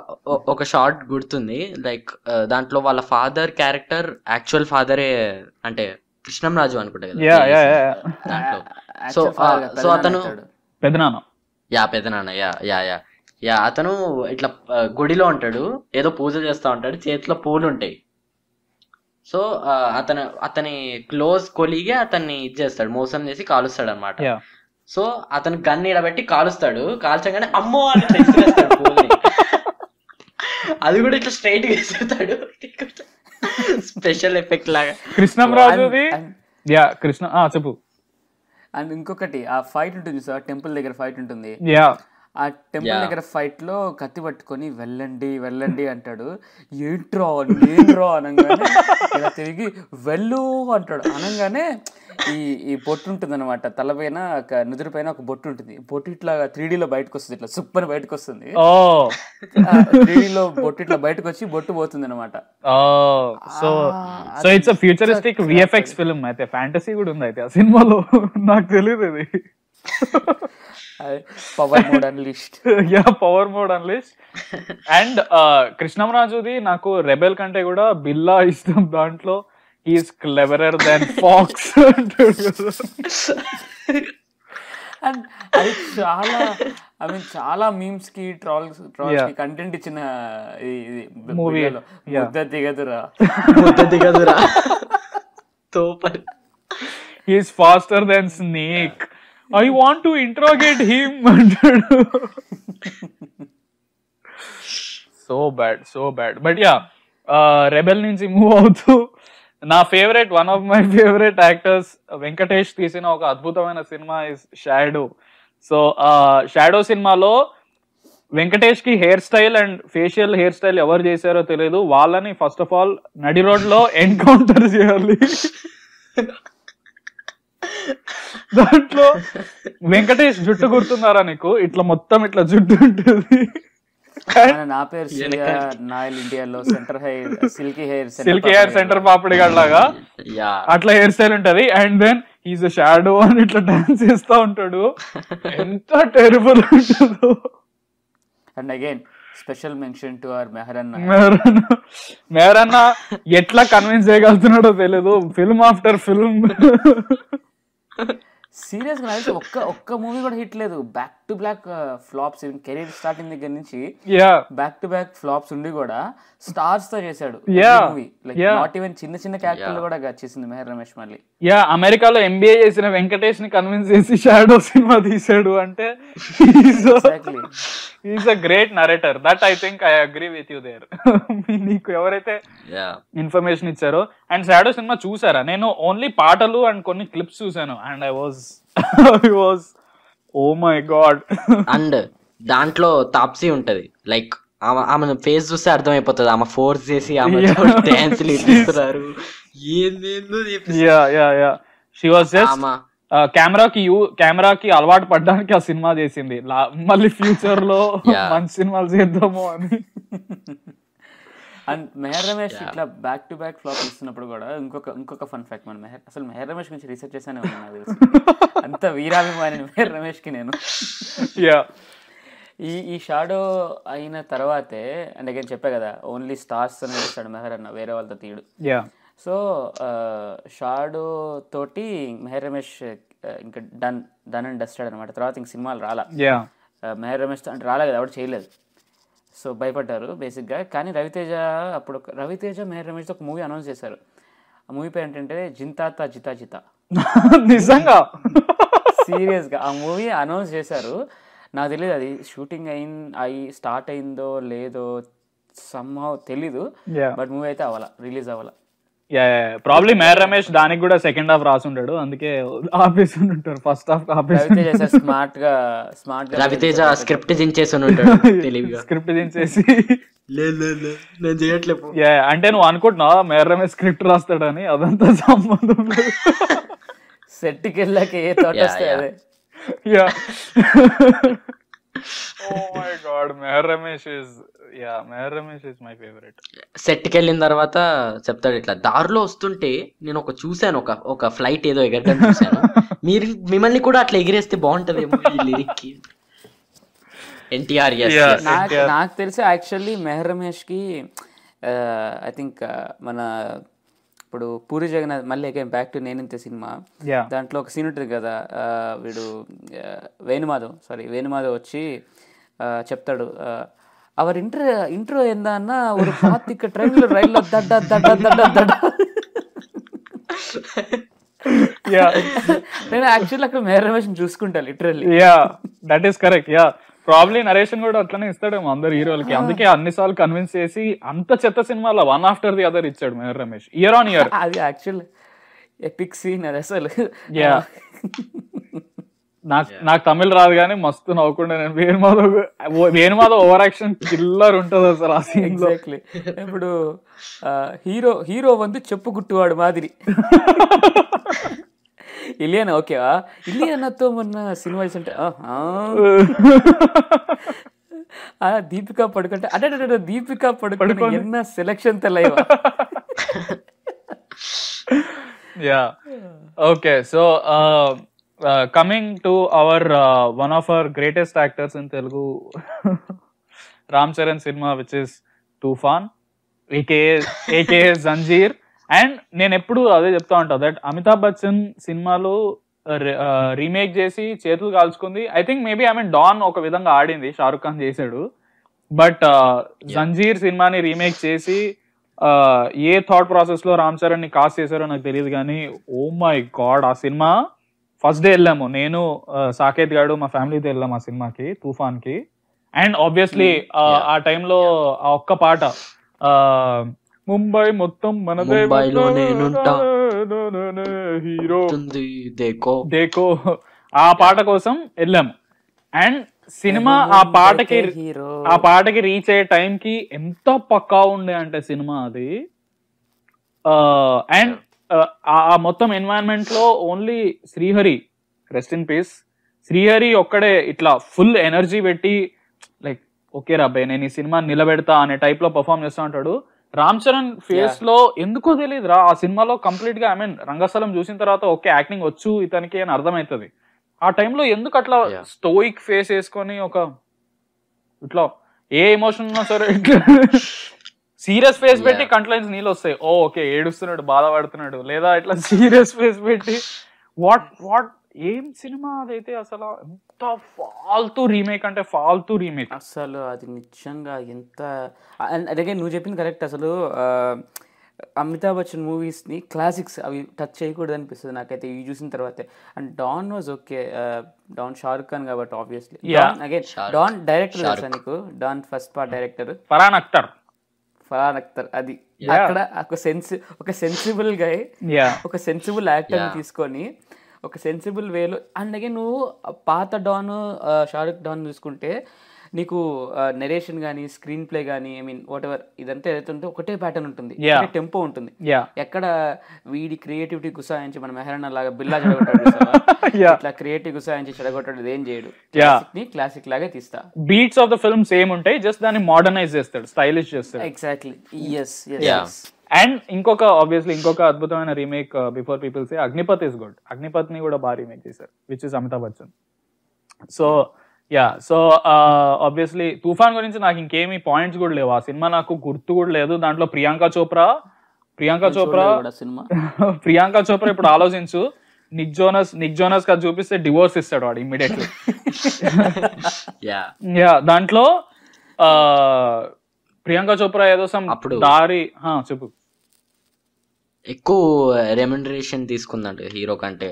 ఒక షార్ట్ గుర్తుంది లైక్ uh, దాంట్లో వాళ్ళ ఫాదర్ క్యారెక్టర్ యాక్చువల్ ఫాదరే అంటే కృష్ణం రాజు అనుకుంటా దాంట్లో సో uh, సో uh, అతను పెదనాన్న యా పెదనాన్న యా యా యా యా అతను ఇట్లా గుడిలో ఉంటాడు ఏదో పూజ చేస్తా ఉంటాడు చేతిలో పూలు ఉంటాయి సో అతను అతని క్లోజ్ కొలిగే అతన్ని ఇది చేస్తాడు మోసం చేసి కాలుస్తాడు అనమాట సో అతను గన్ ఇడబెట్టి కాలుస్తాడు కాల్చగానే అమ్మో అని అది కూడా ఇట్లా స్ట్రైట్ గా ఇస్తాడు స్పెషల్ ఎఫెక్ట్ లాగా కృష్ణంరాజు యా కృష్ణ చెప్పు అండ్ ఇంకొకటి ఆ ఫైట్ ఉంటుంది సార్ టెంపుల్ దగ్గర ఫైట్ ఉంటుంది యా ఆ టెంపుల్ దగ్గర ఫైట్ లో కత్తి పట్టుకొని వెళ్ళండి వెళ్ళండి అంటాడు ఏంట్రా ఏంట్రా అనగానే ఇలా తిరిగి వెళ్ళు అంటాడు అనగానే ఈ ఈ బొట్టు ఉంటుంది అనమాట తలపైన ఒక పైన ఒక బొట్టు ఉంటుంది బొట్టు ఇట్లా త్రీడీలో లో బయటకు వస్తుంది ఇట్లా సూపర్ బయటకు వస్తుంది త్రీ లో బొట్టు ఇట్లా బయటకు వచ్చి బొట్టు పోతుంది అనమాట so so it's futuristic VFX film అయితే ఫ్యాంటసీ కూడా ఉంది అయితే ఆ సినిమాలో నాకు తెలియదు power mode unleashed yeah power mode unleashed and కృష్ణమరాజుది నాకు రెబెల్ కంటే కూడా బిల్లా ఇస్తాం దాంట్లో is cleverer than fox and అది చాలా ఐ మీన్ చాలా మీమ్స్ కి ట్రాల్స్ ట్రాల్స్ కి కంటెంట్ ఇచ్చిన మూవీలో ముద్ద దిగదురా ముద్ద దిగదురా తోపర్ is faster than snake I want to interrogate him అంటాడు so bad so bad but yeah Rebel నుంచి మూవ్ అవుతూ నా favourite one of my favourite actors Venkatesh తీసిన ఒక అద్భుతమైన సినిమా ఇస్ షాడో సో షాడో సినిమాలో వెంకటేష్ కి hairstyle and facial hairstyle ఎవరు చేశారో తెలియదు వాళ్ళని ఫస్ట్ ఆఫ్ ఆల్ నడి రోడ్ లో ఎన్కౌంటర్ చేయాలి దాంట్లో వెంకటేష్ జుట్టు గుర్తున్నారా నీకు ఇట్లా మొత్తం ఇట్లా జుట్టు ఉంటుంది నా పేరు నాయల్ ఇండియాలో centre hair silky hair silky hair centre పాపిడి లాగా అట్లా హెయిర్ స్టైల్ ఉంటది అండ్ దెన్ ఈజ్ షాడో అని ఇట్లా డాన్స్ చేస్తా ఉంటాడు ఎంత టెరిబుల్ ఉంటుందో and again special mention to our మెహరన్న మెహరన్న ఎట్లా కన్విన్స్ చేయగలుగుతున్నాడో తెలియదు ఫిల్మ్ ఆఫ్టర్ ఫిల్మ్ సీరియస్గా నైస్ ఒక్క ఒక్క మూవీ కూడా హిట్ లేదు back to back flops career starting దగ్గర నుంచి బ్యాక్ టు బ్యాక్ ఫ్లాప్స్ ఉండి కూడా స్టార్స్ తో చేశాడు మూవీ లైక్ నాట్ ఈవెన్ చిన్న చిన్న క్యారెక్టర్ కూడా చేసింది మెహర్ రమేష్ మళ్ళీ యా అమెరికాలో ఎంబీఏ చేసిన వెంకటేష్ ని కన్విన్స్ చేసి షాడో సినిమా తీసాడు అంటే is a great narrator that I think I agree with you there నీకు ఎవరైతే ఇన్ఫర్మేషన్ ఇచ్చారో అండ్ షాడో సినిమా చూసారా నేను ఓన్లీ పాటలు అండ్ కొన్ని క్లిప్స్ చూసాను and I was I was oh my god and దాంట్లో తాప్సీ ఉంటది లైక్ ఆమె ఫేస్ చూస్తే అర్థమైపోతుంది ఆమె ఫోర్స్ చేసి ఆమె ఇస్తున్నారు ఏందేందో యా యా కెమెరాకి కెమెరాకి అలవాటు పడడానికి ఆ సినిమా చేసింది మళ్ళీ ఫ్యూచర్ లో మంచి సినిమాలు చేద్దాము అని అండ్ మెహర్ రమేష్ ఇట్లా బ్యాక్ టు బ్యాక్ ఫ్లాప్ ఇస్తున్నప్పుడు కూడా ఇంకొక ఇంకొక ఫన్ ఫ్యాక్ట్ మన మెహర్ అసలు మెహర్ రమేష్ గురించి రీసెర్చ్ చేశానే ఉన్నాను నాకు తెలిసి అంత వీరాభిమాని మెహర్ రమేష్కి నేను యా ఈ ఈ షాడో అయిన తర్వాతే అండ్ అగైన్ చెప్పా కదా ఓన్లీ స్టార్స్ అని చూస్తాడు మెహర్ అన్న వేరే వాళ్ళతో తీయడు సో షాడో తోటి మెహర్ రమేష్ uh, ఇంకా డన్ డన్ అండ్ డస్టాడు అనమాట తర్వాత ఇంక సినిమాలు రాలా uh, మెహర్ రమేష్ అంటే రాలే కదా ఎవరు చేయలేదు సో భయపడ్డారు బేసిక్గా కానీ రవితేజ అప్పుడు రవితేజ మేర్ రమేష్తో ఒక మూవీ అనౌన్స్ చేశారు ఆ మూవీ పేరు ఏంటంటే జింతాత జితా జితా నిజంగా సీరియస్గా ఆ మూవీ అనౌన్స్ చేశారు నాకు తెలియదు అది షూటింగ్ అయిన అయి స్టార్ట్ అయిందో లేదో సమ్హౌ తెలీదు బట్ మూవీ అయితే అవ్వాల రిలీజ్ అవ్వాలా ప్రాబ్లీ మేర్ రమేష్ దానికి కూడా సెకండ్ హాఫ్ రాసి ఉంటాడు అందుకే ఆఫీస్ ఉంటారు ఫస్ట్ హాఫ్ ఆఫీస్ స్మార్ట్ గా స్మార్ట్ రవితేజ స్క్రిప్ట్ దించేసి ఉంటాడు స్క్రిప్ట్ దించేసి నేను చేయట్లేదు అంటే నువ్వు అనుకుంటున్నావు మేర్ రమేష్ స్క్రిప్ట్ రాస్తాడని అదంతా సంబంధం సెట్కి వెళ్ళాక ఏ తోట అదే సెట్కి Ramesh is yeah Meher Ramesh is my favourite set వెళ్ళిన తర్వాత చెప్తాడు ఇట్లా దారిలో వస్తుంటే నేను ఒక చూశాను ఒక ఒక ఫ్లైట్ ఏదో ఎగరడం చూశాను మీరు మిమ్మల్ని కూడా అట్లా ఎగిరేస్తే బాగుంటదేమో ఈ ఎన్టీఆర్ నాకు తెలిసి యాక్చువల్లీ మెహర్ రమేష్ కి ఐ uh, థింక్ uh, మన ఇప్పుడు పూరి జగన్నాథ్ మళ్ళీ అగైన్ బ్యాక్ టు నేనింత సినిమా దాంట్లో ఒక సీన్ ఉంటుంది కదా వీడు వేణుమాధవ్ సారీ వేణుమాధవ్ వచ్చి చెప్తాడు అవర్ ఇంటర్ ఇంటర్ ఏందా అన్న ఒక పాతిక ట్రైన్ రైల్లో దడ్డ దడ్డ దడ్డ దడ్డ నేను యాక్చువల్లీ అక్కడ మేర చూసుకుంటా literally yeah that is correct yeah probably narration కూడా అట్లనే ఇస్తాడేమో అందరు హీరోలకి అందుకే అన్ని సార్లు కన్విన్స్ చేసి అంత చెత్త సినిమాలో వన్ ఆఫ్టర్ ది అదర్ ఇచ్చాడు Meher Ramesh year on year అది యాక్చువల్ ఎపిక్ సీన్ అది అసలు యా నాకు నాకు తమిళ్ రాదు కానీ మస్తు నవ్వుకుండా నేను Venumadhav Venumadhav over action killer ఉంటుంది అసలు ఆ సీన్ ఎగ్జాక్ట్లీ ఇప్పుడు హీరో హీరో వంతు చెప్పు గుట్టువాడు మాదిరి ఇలియానా ఓకేవా ఇలియానాతో మొన్న సినిమా అంటే దీపిక పడుకుంటే అడే దీపిక పడుకుంటే ఎన్న సెలక్షన్ తెలైవ yeah okay so coming to our one of our greatest actors in Telugu Ram Charan cinema which is Toofan aka aka Zanjeer and నేను ఎప్పుడు అదే చెప్తా ఉంటా దట్ అమితాబ్ బచ్చన్ సినిమాలో రీమేక్ uh, uh, చేసి చేతులు కాల్చుకుంది I think maybe I mean Don ఒక విధంగా ఆడింది షారుఖ్ ఖాన్ చేశాడు బట్ జంజీర్ uh, సినిమాని రీమేక్ చేసి ఏ థాట్ ప్రాసెస్ లో రామ్ చరణ్ ని కాస్ట్ చేశారో నాకు తెలియదు కానీ ఓ మై గాడ్ ఆ సినిమా ఫస్ట్ డే వెళ్ళాము నేను సాకేత్ గాడు మా ఫ్యామిలీతో వెళ్ళాము ఆ సినిమాకి తుఫాన్ కి అండ్ ఆబ్వియస్లీ ఆ టైంలో ఆ ఒక్క పాట ముంబై మొత్తం మనదే హీరో దేకో దేకో ఆ పాట కోసం వెళ్ళాం అండ్ సినిమా ఆ పాటకి ఆ పాటకి రీచ్ అయ్యే టైం కి ఎంత పక్కా ఉండే అంటే సినిమా అది అండ్ ఆ మొత్తం ఎన్వైరన్మెంట్ లో only Srihari rest in peace Srihari ఒక్కడే ఇట్లా ఫుల్ ఎనర్జీ పెట్టి లైక్ ఓకే అబ్బాయి నేను ఈ సినిమా నిలబెడతా అనే టైప్ లో పర్ఫామ్ చేస్తూ ఉంటాడు రామ్ చరణ్ ఫేస్ లో ఎందుకో రా ఆ సినిమాలో కంప్లీట్ గా ఐ మీన్ రంగస్థలం చూసిన తర్వాత ఓకే యాక్టింగ్ వచ్చు ఇతనికి అని అర్థమవుతుంది ఆ టైంలో ఎందుకు అట్లా స్టోయిక్ ఫేస్ వేసుకొని ఒక ఇట్లా ఏ ఎమోషన్ ఉన్నా సరే సీరియస్ ఫేస్ పెట్టి కంట్లైన్స్ నీళ్ళు వస్తాయి ఓ ఓకే ఏడుస్తున్నాడు బాధపడుతున్నాడు లేదా ఇట్లా సీరియస్ ఫేస్ పెట్టి వాట్ వాట్ ఏం సినిమా అదైతే అసలు ఎంత ఫాల్తూ రీమేక్ అంటే ఫాల్తూ రీమేక్ అసలు అది నిజంగా ఎంత అదే నువ్వు చెప్పింది కరెక్ట్ అసలు అమితాబ్ బచ్చన్ మూవీస్ని క్లాసిక్స్ అవి టచ్ చేయకూడదు అనిపిస్తుంది నాకైతే ఇవి చూసిన తర్వాతే and Don was okay Don Shahrukh Khan కాబట్టి ఆబ్వియస్లీ అగైన్ డాన్ డైరెక్టర్ తెలుసా నీకు Don first part director Farhan Akhtar Farhan Akhtar అది అక్కడ ఒక సెన్స్ ఒక సెన్సిబుల్ గా ఒక సెన్సిబుల్ యాక్టర్ తీసుకొని ఒక సెన్సిబుల్ వేలో అండ్ అగే నువ్వు పాత డాన్ షారుక్ డాన్ చూసుకుంటే నీకు నెరేషన్ కానీ స్క్రీన్ ప్లే కానీ ఐ మీన్ వాట్ ఎవర్ ఇదంతా ఏదైతే ఒకటే ప్యాటర్న్ ఉంటుంది టెంపో ఉంటుంది ఎక్కడ వీడి క్రియేటివిటీ గుసాయించి మన మెహరణ లాగా బిల్లా చెడగొట్టాడు ఇట్లా క్రియేటివ్ గుసాయించి చెడగొట్టాడు ఏం చేయడు క్లాసిక్ లాగా తీస్తా beats of the film same ఉంటాయి జస్ట్ దాన్ని మోడర్నైజ్ చేస్తాడు స్టైలిష్ చేస్తాడు ఎగ్జాక్ట్లీ ఎస్ ఎస్ అండ్ ఇంకొక ఆబ్వియస్లీ ఇంకొక అద్భుతమైన remake before peoples Agneepath is good Agneepath ని కూడా బాగా రీమేక్ చేశారు which is Amitabh Bachchan so yeah so obviously Toofan గురించి నాకు ఇంకేమి పాయింట్స్ కూడా లేవు ఆ సినిమా నాకు గుర్తు కూడా లేదు దాంట్లో ప్రియాంక చోప్రా ప్రియాంక చోప్రా సినిమా ప్రియాంక చోప్రా ఇప్పుడు ఆలోచించు నిక్ జోనస్ నిక్ జోనస్ గా చూపిస్తే డివోర్స్ ఇస్తాడు వాడు ఇమ్మీడియట్లీ యా దాంట్లో uh, ప్రియాంక చోప్రా ఏదో సమ్ దారి చెప్పు ఎక్కువ రెమ్యునరేషన్ uh, తీసుకుందంట హీరో కంటే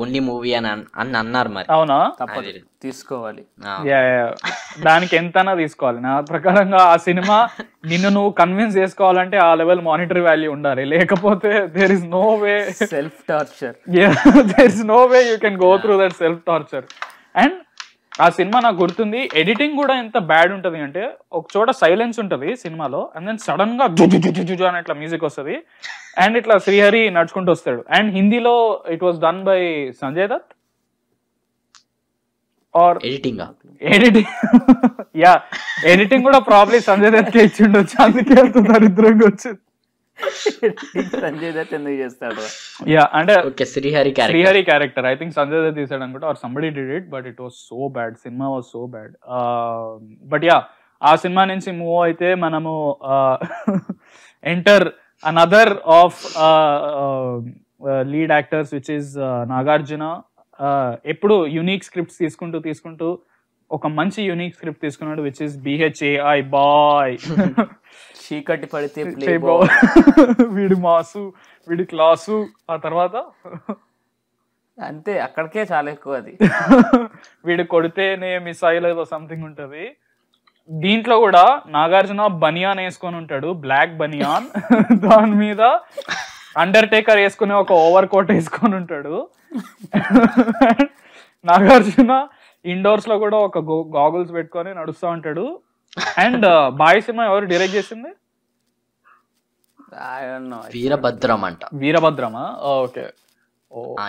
ఓన్లీ మూవీ అని అని అన్నారు మరి అవునా తప్పదు తీసుకోవాలి దానికి ఎంత తీసుకోవాలి నా ప్రకారంగా ఆ సినిమా నిన్ను నువ్వు కన్విన్స్ చేసుకోవాలంటే ఆ లెవెల్ మానిటరీ వాల్యూ ఉండాలి లేకపోతే there is no way self torture there is no way you can go through that self torture and ఆ సినిమా నాకు గుర్తుంది ఎడిటింగ్ కూడా ఎంత బ్యాడ్ ఉంటుంది అంటే ఒక చోట సైలెన్స్ ఉంటుంది సినిమాలో అండ్ దెన్ సడన్ గా జుజు అని ఇట్లా మ్యూజిక్ వస్తుంది అండ్ ఇట్లా శ్రీహరి నడుచుకుంటూ వస్తాడు అండ్ హిందీలో it was done by Sanjay Dutt or editing editing yeah editing కూడా ప్రాబ్లీ సంజయ్ దత్ ఇచ్చిండొచ్చు అందుకే వెళ్తున్నారు ఇద్దరు వచ్చింది సంజయ్ దత్ ఎందుకు చేస్తాడు యా అంటే Srihari Srihari character I think Sanjay Dutt తీసాడు అనుకుంటా or somebody did it but it was so bad సినిమా was so bad but yeah ఆ సినిమా నుంచి మూవ్ అయితే మనము enter another of lead actors which is Nagarjuna ఎప్పుడు యునీక్ స్క్రిప్ట్స్ తీసుకుంటూ తీసుకుంటూ ఒక మంచి యూనిక్ స్క్రిప్ట్ తీసుకున్నాడు విచ్ ఇస్ బిహెచ్ఏఐ బాయ్ చీకటి పడితే వీడి మాసు వీడి క్లాసు ఆ తర్వాత అంతే అక్కడికే చాలా ఎక్కువ అది వీడు కొడితేనే మిసైల్ ఏదో సంథింగ్ ఉంటుంది దీంట్లో కూడా నాగార్జున బనియాన్ వేసుకొని ఉంటాడు బ్లాక్ బనియాన్ దాని మీద అండర్ టేకర్ వేసుకునే ఒక ఓవర్ కోట్ వేసుకొని ఉంటాడు నాగార్జున ఇండోర్స్ లో కూడా ఒక గాగుల్స్ పెట్టుకొని నడుస్తూ ఉంటాడు అండ్ uh, బాయ్ సినిమా ఎవరు డైరెక్ట్ చేసింది వీరభద్రం అంట వీరభద్రమా ఓకే oh.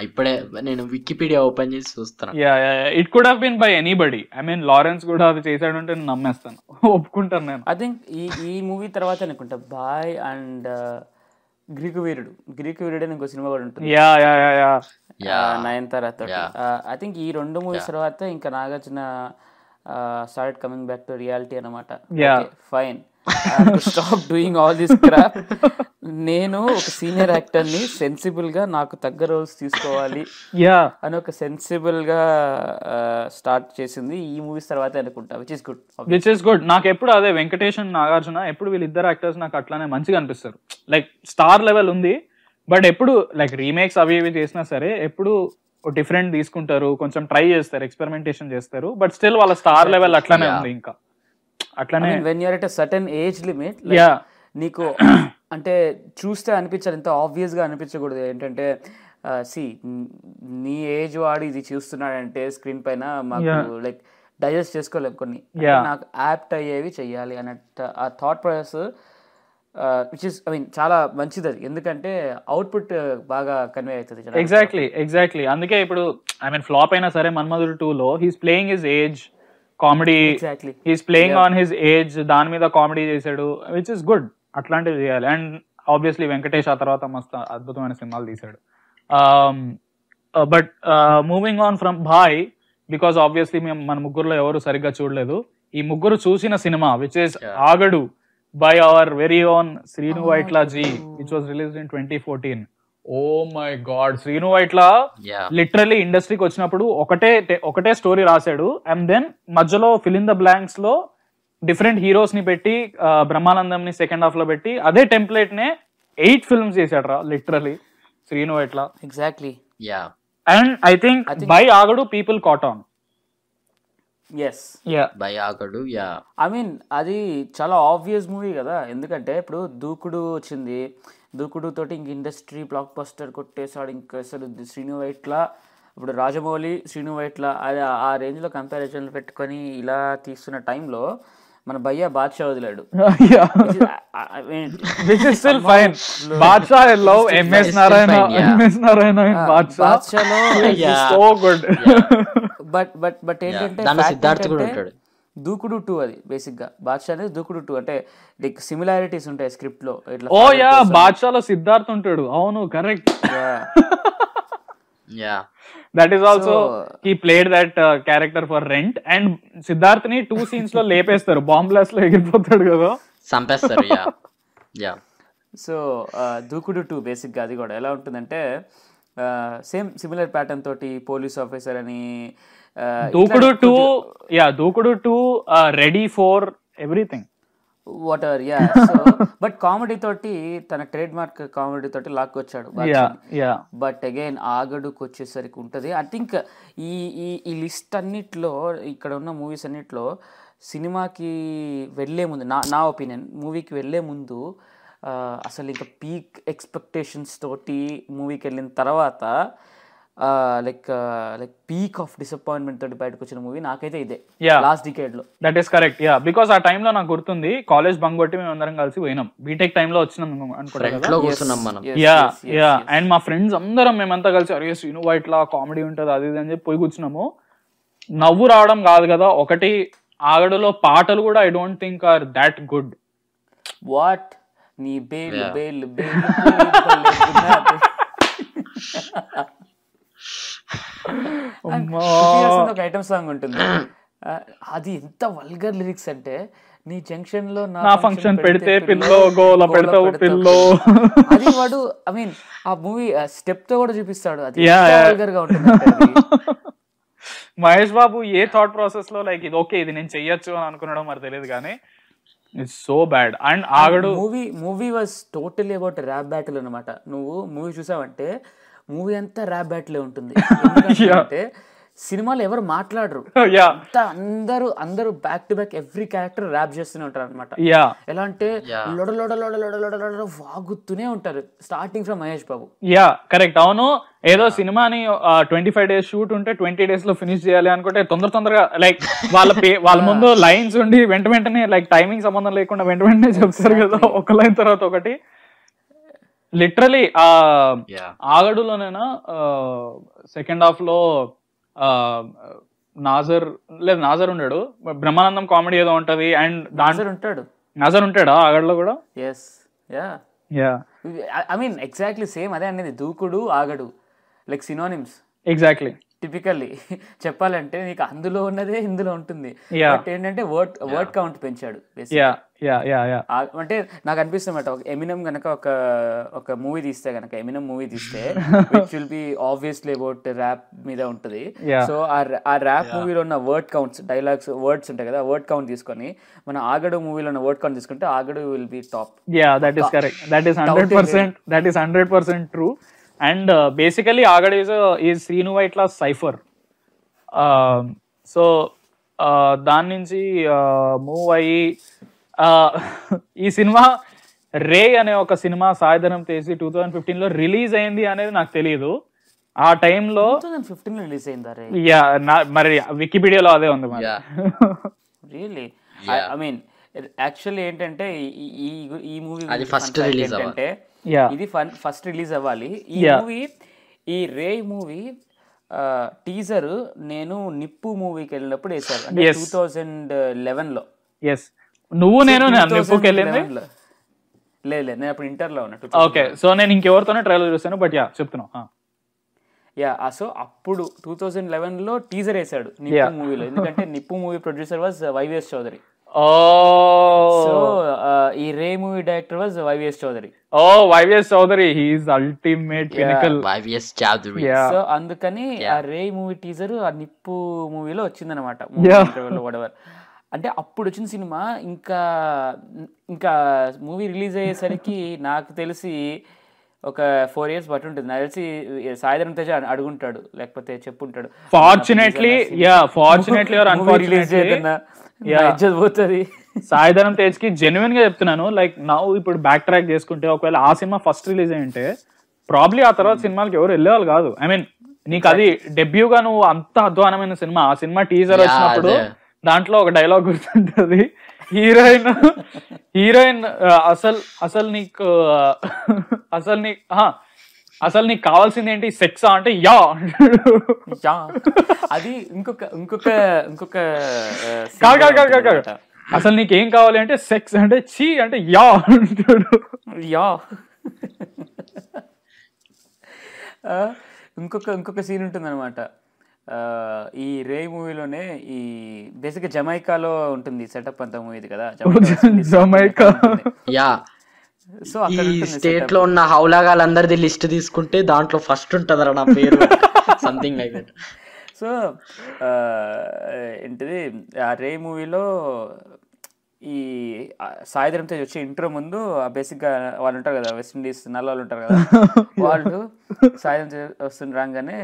ఇప్పుడే నేను వికీపీడియా ఓపెన్ చేసి చూస్తాను yeah it could have been by anybody I mean Lawrence కూడా అది చేశాడు అంటే నేను నమ్మేస్తాను ఒప్పుకుంటాను నేను ఐ థింక్ ఈ ఈ మూవీ తర్వాత అనుకుంటా బాయ్ అండ్ గ్రీకు వీరుడు గ్రీకు వీరుడే ఇంకో సినిమా కూడా ఉంటుంది yeah yeah yeah yeah I think ఈ రెండు మూవీస్ తర్వాత ఇంకా Nagarjuna start coming back to reality అనమాట fine stop doing all this crap నేను ఒక సీనియర్ యాక్టర్ ని సెన్సిబుల్ గా నాకు తగ్గ రోల్స్ తీసుకోవాలి అని ఒక సెన్సిబుల్ గా స్టార్ట్ చేసింది ఈ మూవీస్ తర్వాత అనుకుంటా which is good which is good నాకు ఎప్పుడు అదే వెంకటేష్ అండ్ నాగార్జున ఎప్పుడు వీళ్ళిద్దరు యాక్టర్స్ నాకు అట్లానే మంచిగా అనిపిస్తారు లైక్ స్టార్ లెవెల్ ఉంది బట్ ఎప్పుడు లైక్ రీమేక్స్ అవి ఇవి చేసినా సరే ఎప్పుడు డిఫరెంట్ తీసుకుంటారు కొంచెం ట్రై చేస్తారు ఎక్స్పెరిమెంటేషన్ చేస్తారు బట్ స్టిల్ వాళ్ళ స్టార్ లెవెల్ అట్లానే ఉంది ఇంకా అట్లానే when you're at certain age limit yeah నీకు అంటే చూస్తే అనిపించాలి ఎంత ఆబ్వియస్గా అనిపించకూడదు ఏంటంటే సి నీ ఏజ్ వాడు ఇది చూస్తున్నాడంటే స్క్రీన్ పైన మాకు లైక్ డైజెస్ట్ చేసుకోలేము కొన్ని నాకు యాప్ట్ అయ్యేవి చెయ్యాలి అన్నట్టు ఆ thought process which is I mean చాలా మంచిది అది ఎందుకంటే అవుట్పుట్ బాగా కన్వే అవుతుంది ఎగ్జాక్ట్లీ ఎగ్జాక్ట్లీ అందుకే ఇప్పుడు ఐ మీన్ ఫ్లాప్ అయినా సరే మన్మధుడు టూలో he's playing is age comedy is playing on his age దాని మీద కామెడీ చేశాడు విచ్ ఇస్ గుడ్ అట్లాంటివి చేయాలి అండ్ ఆబ్వియస్లీ వెంకటేష్ ఆ తర్వాత మస్తు అద్భుతమైన సినిమాలు తీశాడు but moving on from Bhai because obviously మేము మన ముగ్గురులో ఎవరు సరిగ్గా చూడలేదు ఈ ముగ్గురు చూసిన సినిమా which is Aagadu by our very own Srinu Vaitlaji which was release in twenty fourteen oh my god Srinu ఇట్లా లిటరలీ ఇండస్ట్రీకి వచ్చినప్పుడు ఒకటే ఒకటే స్టోరీ రాశాడు అండ్ దెన్ మధ్యలో ఫిలిన్ ద బ్లాంక్స్ లో డిఫరెంట్ హీరోస్ ని పెట్టి బ్రహ్మానందం ని సెకండ్ హాఫ్ లో పెట్టి అదే టెంప్లెట్ నే ఎయిట్ ఫిల్మ్స్ చేశాడు రా లిటరలీ శ్రీను ఇట్లా exactly yeah and I think by Aagadu people caught on yes by Aagadu yeah I mean అది చాలా ఆబ్వియస్ మూవీ కదా ఎందుకంటే ఇప్పుడు దూకుడు వచ్చింది దూకుడుతోటి ఇంక ఇండస్ట్రీ బ్లాక్ బస్టర్ కొట్టేశాడు ఇంక అసలు శ్రీను వైట్ల ఇప్పుడు రాజమౌళి శ్రీను వైట్ల అది ఆ రేంజ్లో కంపారిజన్లు పెట్టుకొని ఇలా తీస్తున్న టైంలో మన భయ్య బాద్షా వదిలాడు బట్ బట్ బట్ ఏంటంటే కూడా ఉంటాడు దూకుడు టూ అది బేసిక్ గా బాద్షా అనేది దూకుడు టూ అంటే లైక్ సిమిలారిటీస్ ఉంటాయి స్క్రిప్ట్ లో ఇట్లా ఓ యా బాద్షాలో సిద్ధార్థ్ ఉంటాడు అవును correct yeah that is also he played that character for rent and Siddharth ని టూ సీన్స్ లో లేపేస్తారు బాంబ్ బ్లాస్ట్ లో ఎగిరిపోతాడు కదా సంపేస్తారు yeah yeah so uh, Dookudu two basic గా అది కూడా ఎలా ఉంటుందంటే సేమ్ సిమిలర్ ప్యాటర్న్ తోటి పోలీస్ ఆఫీసర్ అని Uh, Dookudu two yeah Dookudu two ready for everything water yeah but comedy తోటి తన ట్రేడ్ మార్క్ కామెడీ తోటి వచ్చాడు బట్ అగైన్ ఆగడుకు వచ్చేసరికి ఉంటుంది ఐ థింక్ ఈ ఈ లిస్ట్ అన్నిట్లో ఇక్కడ ఉన్న మూవీస్ అన్నిట్లో సినిమాకి వెళ్ళే ముందు నా నా ఒపీనియన్ మూవీకి వెళ్ళే ముందు uh, అసలు ఇంకా పీక్ ఎక్స్పెక్టేషన్స్ తోటి మూవీకి వెళ్ళిన తర్వాత like like peak of disappointment తోటి బయటకు వచ్చిన మూవీ నాకైతే ఇదే లాస్ట్ డికేడ్ లో that is correct yeah because ఆ టైం లో నాకు గుర్తుంది కాలేజ్ బంగ్ కొట్టి మేము అందరం కలిసి పోయినాం బీటెక్ టైం లో వచ్చినాం అనుకుంటున్నాం యా యా అండ్ మా ఫ్రెండ్స్ అందరం మేమంతా కలిసి అరే శ్రీను ఇట్లా కామెడీ ఉంటుంది అది ఇది అని చెప్పి పోయి కూర్చున్నాము నవ్వు రావడం కాదు కదా ఒకటి ఆగడలో పాటలు కూడా I don't think are that good what నీ బేల్ బేల్ బేల్ ఒక ఐటమ్ సాంగ్ ఉంటుంది అది ఎంత వల్గర్ లిరిక్స్ అంటే నీ జంక్షన్ లో నా ఫంక్షన్ పెడితే పిల్లో గోల పెడతావు పిల్లో అది వాడు ఐ మీన్ ఆ మూవీ స్టెప్ తో కూడా చూపిస్తాడు అది వల్గర్ గా ఉంటుంది మహేష్ బాబు ఏ థాట్ ప్రాసెస్ లో లైక్ ఇది ఓకే ఇది నేను చెయ్యొచ్చు అని అనుకున్నాడో మరి తెలియదు కానీ it's so bad and Aagadu movie movie was totally about rap battle అనమాట నువ్వు మూవీ చూసావంటే మూవీ అంతా ర్యాప్ బ్యాటిలే ఉంటుంది అంటే సినిమాలో ఎవరు మాట్లాడరు అంతా అందరూ అందరూ back to back every character rap చేస్తూనే ఉంటారు అనమాట ఎలా అంటే లొడ లొడ లొడ లొడ లొడ లొడ వాగుతూనే ఉంటారు starting from Mahesh Babu yeah correct అవును ఏదో సినిమాని ట్వంటీ ఫైవ్ డేస్ షూట్ ఉంటే ట్వంటీ డేస్ లో ఫినిష్ చేయాలి అనుకుంటే తొందర తొందరగా లైక్ వాళ్ళ వాళ్ళ ముందు లైన్స్ ఉండి వెంట వెంటనే లైక్ టైమింగ్ సంబంధం లేకుండా వెంట వెంటనే చెప్తారు కదా ఒక లైన్ తర్వాత ఒకటి లిటరలీ ఆ ఆగడులోనైనా సెకండ్ హాఫ్ లో నాజర్ లేదు నాజర్ ఉండాడు బ్రహ్మానందం కామెడీ ఏదో ఉంటది అండ్ నాజర్ ఉంటాడు నాజర్ ఉంటాడా ఆగడలో కూడా yes yeah yeah I mean exactly same అదే అనేది Dookudu Aagadu like synonyms exactly typically చెప్పాలంటే నీకు అందులో ఉన్నదే ఇందులో ఉంటుంది బట్ ఏంటంటే వర్డ్ వర్డ్ కౌంట్ పెంచాడు అంటే నాకు అనిపిస్తుంది అనమాట ఒక ఎమినమ్ గనక ఒక ఒక మూవీ తీస్తే గనక ఎమినమ్ మూవీ తీస్తే which will be obviously about rap మీద ఉంటుంది సో ఆ ర్యాప్ మూవీలో ఉన్న వర్డ్ కౌంట్స్ డైలాగ్స్ వర్డ్స్ ఉంటాయి కదా వర్డ్ కౌంట్ తీసుకొని మన ఆగడు మూవీలో ఉన్న వర్డ్ కౌంట్ తీసుకుంటే Aagadu will be top yeah that is correct that is hundred percent that is hundred percent true and basically Aagadu is ఈ శ్రీను ఇట్లా సైఫర్ సో దాని నుంచి మూవ్ uh, అయ్యి ఈ సినిమా రే అనే ఒక సినిమా Saidharam Tej two thousand fifteen లో రిలీజ్ అయింది అనేది నాకు తెలియదు ఆ టైంలో ఫిఫ్టీన్ రిలీజ్ యా మరి వికీపీడియాలో అదే ఉంది రియల్లీ ఐ మీన్ యాక్చువల్లీ ఏంటంటే ఈ ఈ మూవీ ఫస్ట్ రిలీజ్ అంటే ఇది ఫస్ట్ రిలీజ్ అవ్వాలి ఈ మూవీ ఈ రే మూవీ టీజర్ నేను నిప్పు మూవీకి వెళ్ళినప్పుడు వేసారు అంటే టూ థౌజండ్ లెవెన్ లో ఎస్ నువ్వు నేను నిప్పుకి వెళ్ళింది లేదు లేదు నేను అప్పుడు ఇంటర్లో ఉన్నట్టు ఓకే సో నేను ఇంకెవరితోనే ట్రైలర్ చూస్తాను బట్ యా చెప్తున్నావు యా సో అప్పుడు టూ థౌజండ్ లెవెన్ లో టీజర్ వేసాడు నిప్పు మూవీలో ఎందుకంటే Nippu movie producer was YVS Chowdary so ఈ Rey movie director was YVS Chowdary oh YVS Chowdary he's ultimate pinnacle YVS Chowdary so అందుకని ఆ రే మూవీ టీజర్ ఆ నిప్పు మూవీలో వచ్చిందనమాట వడవర్ అంటే అప్పుడు వచ్చిన సినిమా ఇంకా ఇంకా మూవీ రిలీజ్ అయ్యేసరికి నాకు తెలిసి ఒక ఫోర్ ఇయర్స్ బట్టి ఉంటుంది నాకు తెలిసి సాయిధరం తేజ అడుగుంటాడు లేకపోతే చెప్పుంటాడు fortunately yeah fortunately or unfortunately పోతుంది సాయిధరం తేజ్ కి జెన్యున్ గా చెప్తున్నాను లైక్ నౌ ఇప్పుడు బ్యాక్ ట్రాక్ చేసుకుంటే ఒకవేళ ఆ సినిమా ఫస్ట్ రిలీజ్ అయి ఉంటే ప్రాబ్లీ ఆ తర్వాత సినిమాలకి ఎవరు వెళ్ళేవాళ్ళు కాదు ఐ మీన్ నీకు అది డెబ్యూగా నువ్వు అంత అధ్వానమైన సినిమా ఆ సినిమా టీజర్ వచ్చినప్పుడు దాంట్లో ఒక డైలాగ్ గుర్తుంటుంది హీరోయిన్ హీరోయిన్ అసలు అసలు నీకు అసలు నీ అసలు నీకు కావాల్సింది ఏంటి సెక్స్ అంటే యా యా అది ఇంకొక ఇంకొక ఇంకొక అసలు నీకు ఏం కావాలి అంటే సెక్స్ అంటే చీ అంటే యా అంటాడు యా ఇంకొక ఇంకొక సీన్ ఉంటుంది అనమాట ఈ రే మూవీలోనే ఈ బేసిక్ జమైకాలో ఉంటుంది సెటప్ అంత మూవీది కదా జమైకా యా సో ఈ స్టేట్ లో ఉన్న హౌలాగాలందరిది లిస్ట్ తీసుకుంటే దాంట్లో ఫస్ట్ ఉంటుందరా నా పేరు సంథింగ్ లైక్ దట్ సో ఏంటిది ఆ రే మూవీలో ఈ సాయంత్రం తేజ్ వచ్చే ఇంట్రో ముందు గా వాళ్ళు ఉంటారు కదా వెస్ట్ ఇండీస్ నల్ల వాళ్ళు ఉంటారు కదా వాళ్ళు సాయంత్రం వస్తుండ్రాగానే రాగానే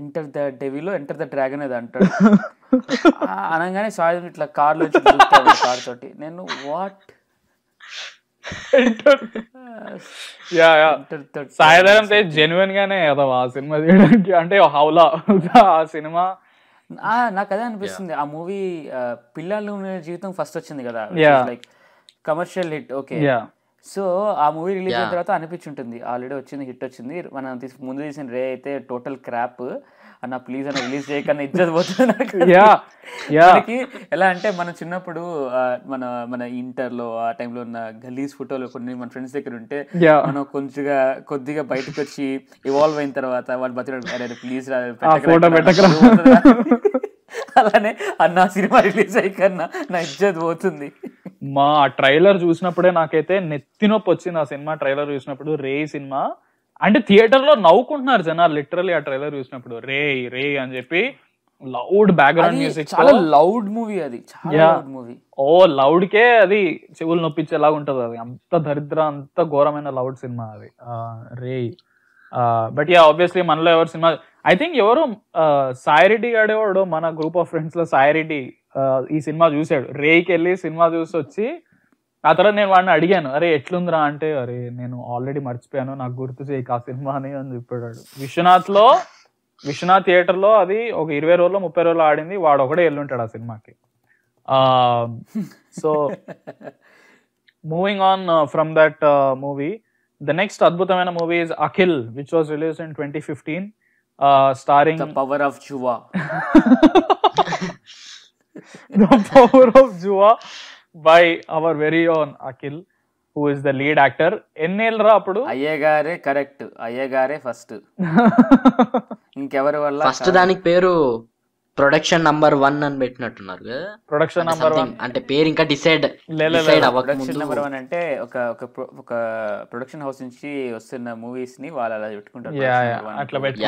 ఎంటర్ ద డెవిలో ఎంటర్ ద డ్రాగన్ అది అంటాడు అనగానే సాయి ఇట్లా కార్లో కార్ తోటి నేను వాట్ సాయిధరం జెన్యున్ గానే కదా ఆ సినిమా తీయడానికి అంటే హౌలా ఆ సినిమా నాకు అదే అనిపిస్తుంది ఆ మూవీ పిల్లలు జీవితం ఫస్ట్ వచ్చింది కదా like commercial hit okay so ఆ మూవీ రిలీజ్ అయిన తర్వాత అనిపించుంటుంది ఆల్రెడీ వచ్చింది హిట్ వచ్చింది మనం ముందు తీసిన రే అయితే టోటల్ క్రాప్ అన్న ప్లీజ్ అన్న రిలీజ్ చేయకన్నా ఇజ్జత్ పోతుంది ఎలా అంటే మనం చిన్నప్పుడు మన మన ఇంటర్లో ఆ టైంలో ఉన్న గలీజ్ ఫోటోలు కొన్ని మన ఫ్రెండ్స్ దగ్గర ఉంటే మనం కొంచెంగా కొద్దిగా బయటకు వచ్చి ఇవాల్వ్ అయిన తర్వాత వాళ్ళు బతికి అరే ప్లీజ్ అలానే అన్న సినిమా రిలీజ్ అయ్యి కన్నా నా ఇజ్జత్ పోతుంది మా ట్రైలర్ చూసినప్పుడే నాకైతే నెత్తినొప్పి వచ్చింది ఆ సినిమా ట్రైలర్ చూసినప్పుడు రే సినిమా అంటే థియేటర్ లో నవ్వుకుంటున్నారు జనాలు లిటరలీ ఆ ట్రైలర్ చూసినప్పుడు రే రే అని చెప్పి లౌడ్ బ్యాక్గ్రౌండ్ మ్యూజిక్ చాలా లౌడ్ మూవీ అది మూవీ ఓ లౌడ్ కే అది చెవులు నొప్పించేలాగా ఉంటది అది అంత దరిద్ర అంత ఘోరమైన లౌడ్ సినిమా అది రే బట్ యా ఆబ్వియస్లీ మనలో ఎవరు సినిమా ఐ థింక్ ఎవరు సాయిరెడ్డి ఆడేవాడు మన గ్రూప్ ఆఫ్ ఫ్రెండ్స్ లో సాయిరెడ్డి ఈ సినిమా చూసాడు రేయికి వెళ్ళి సినిమా చూసి వచ్చి ఆ తర్వాత నేను వాడిని అడిగాను అరే ఎట్లుందిరా అంటే అరే నేను ఆల్రెడీ మర్చిపోయాను నాకు గుర్తు చేయక ఆ సినిమా అని అని చెప్పాడు విశ్వనాథ్ లో విశ్వనాథ్ థియేటర్ లో అది ఒక ఇరవై రోజుల్లో ముప్పై రోజులు ఆడింది వాడు ఒకడే ఎల్లుంటాడు ఆ సినిమాకి so moving on from that movie the next అద్భుతమైన movie is Akhil which was release in twenty fifteen starring power of Jua the power of Jua by our very own Akhil, who is the lead actor. ఎన్నేళ్ళు రా అప్పుడు అయ్యగారే కరెక్ట్ అయ్యగారే ఫస్ట్ ఇంకెవరి వల్ల ఫస్ట్ దానికి పేరు ప్రొడక్షన్ నంబర్ వన్ అని పెట్టినట్టున్నారు ప్రొడక్షన్ నంబర్ వన్ అంటే పేరు ఇంకా decide decide production number one అంటే ఒక ఒక ఒక ప్రొడక్షన్ హౌస్ నుంచి వస్తున్న మూవీస్ ని వాళ్ళు అలా పెట్టుకుంటారు అట్లా పెట్టి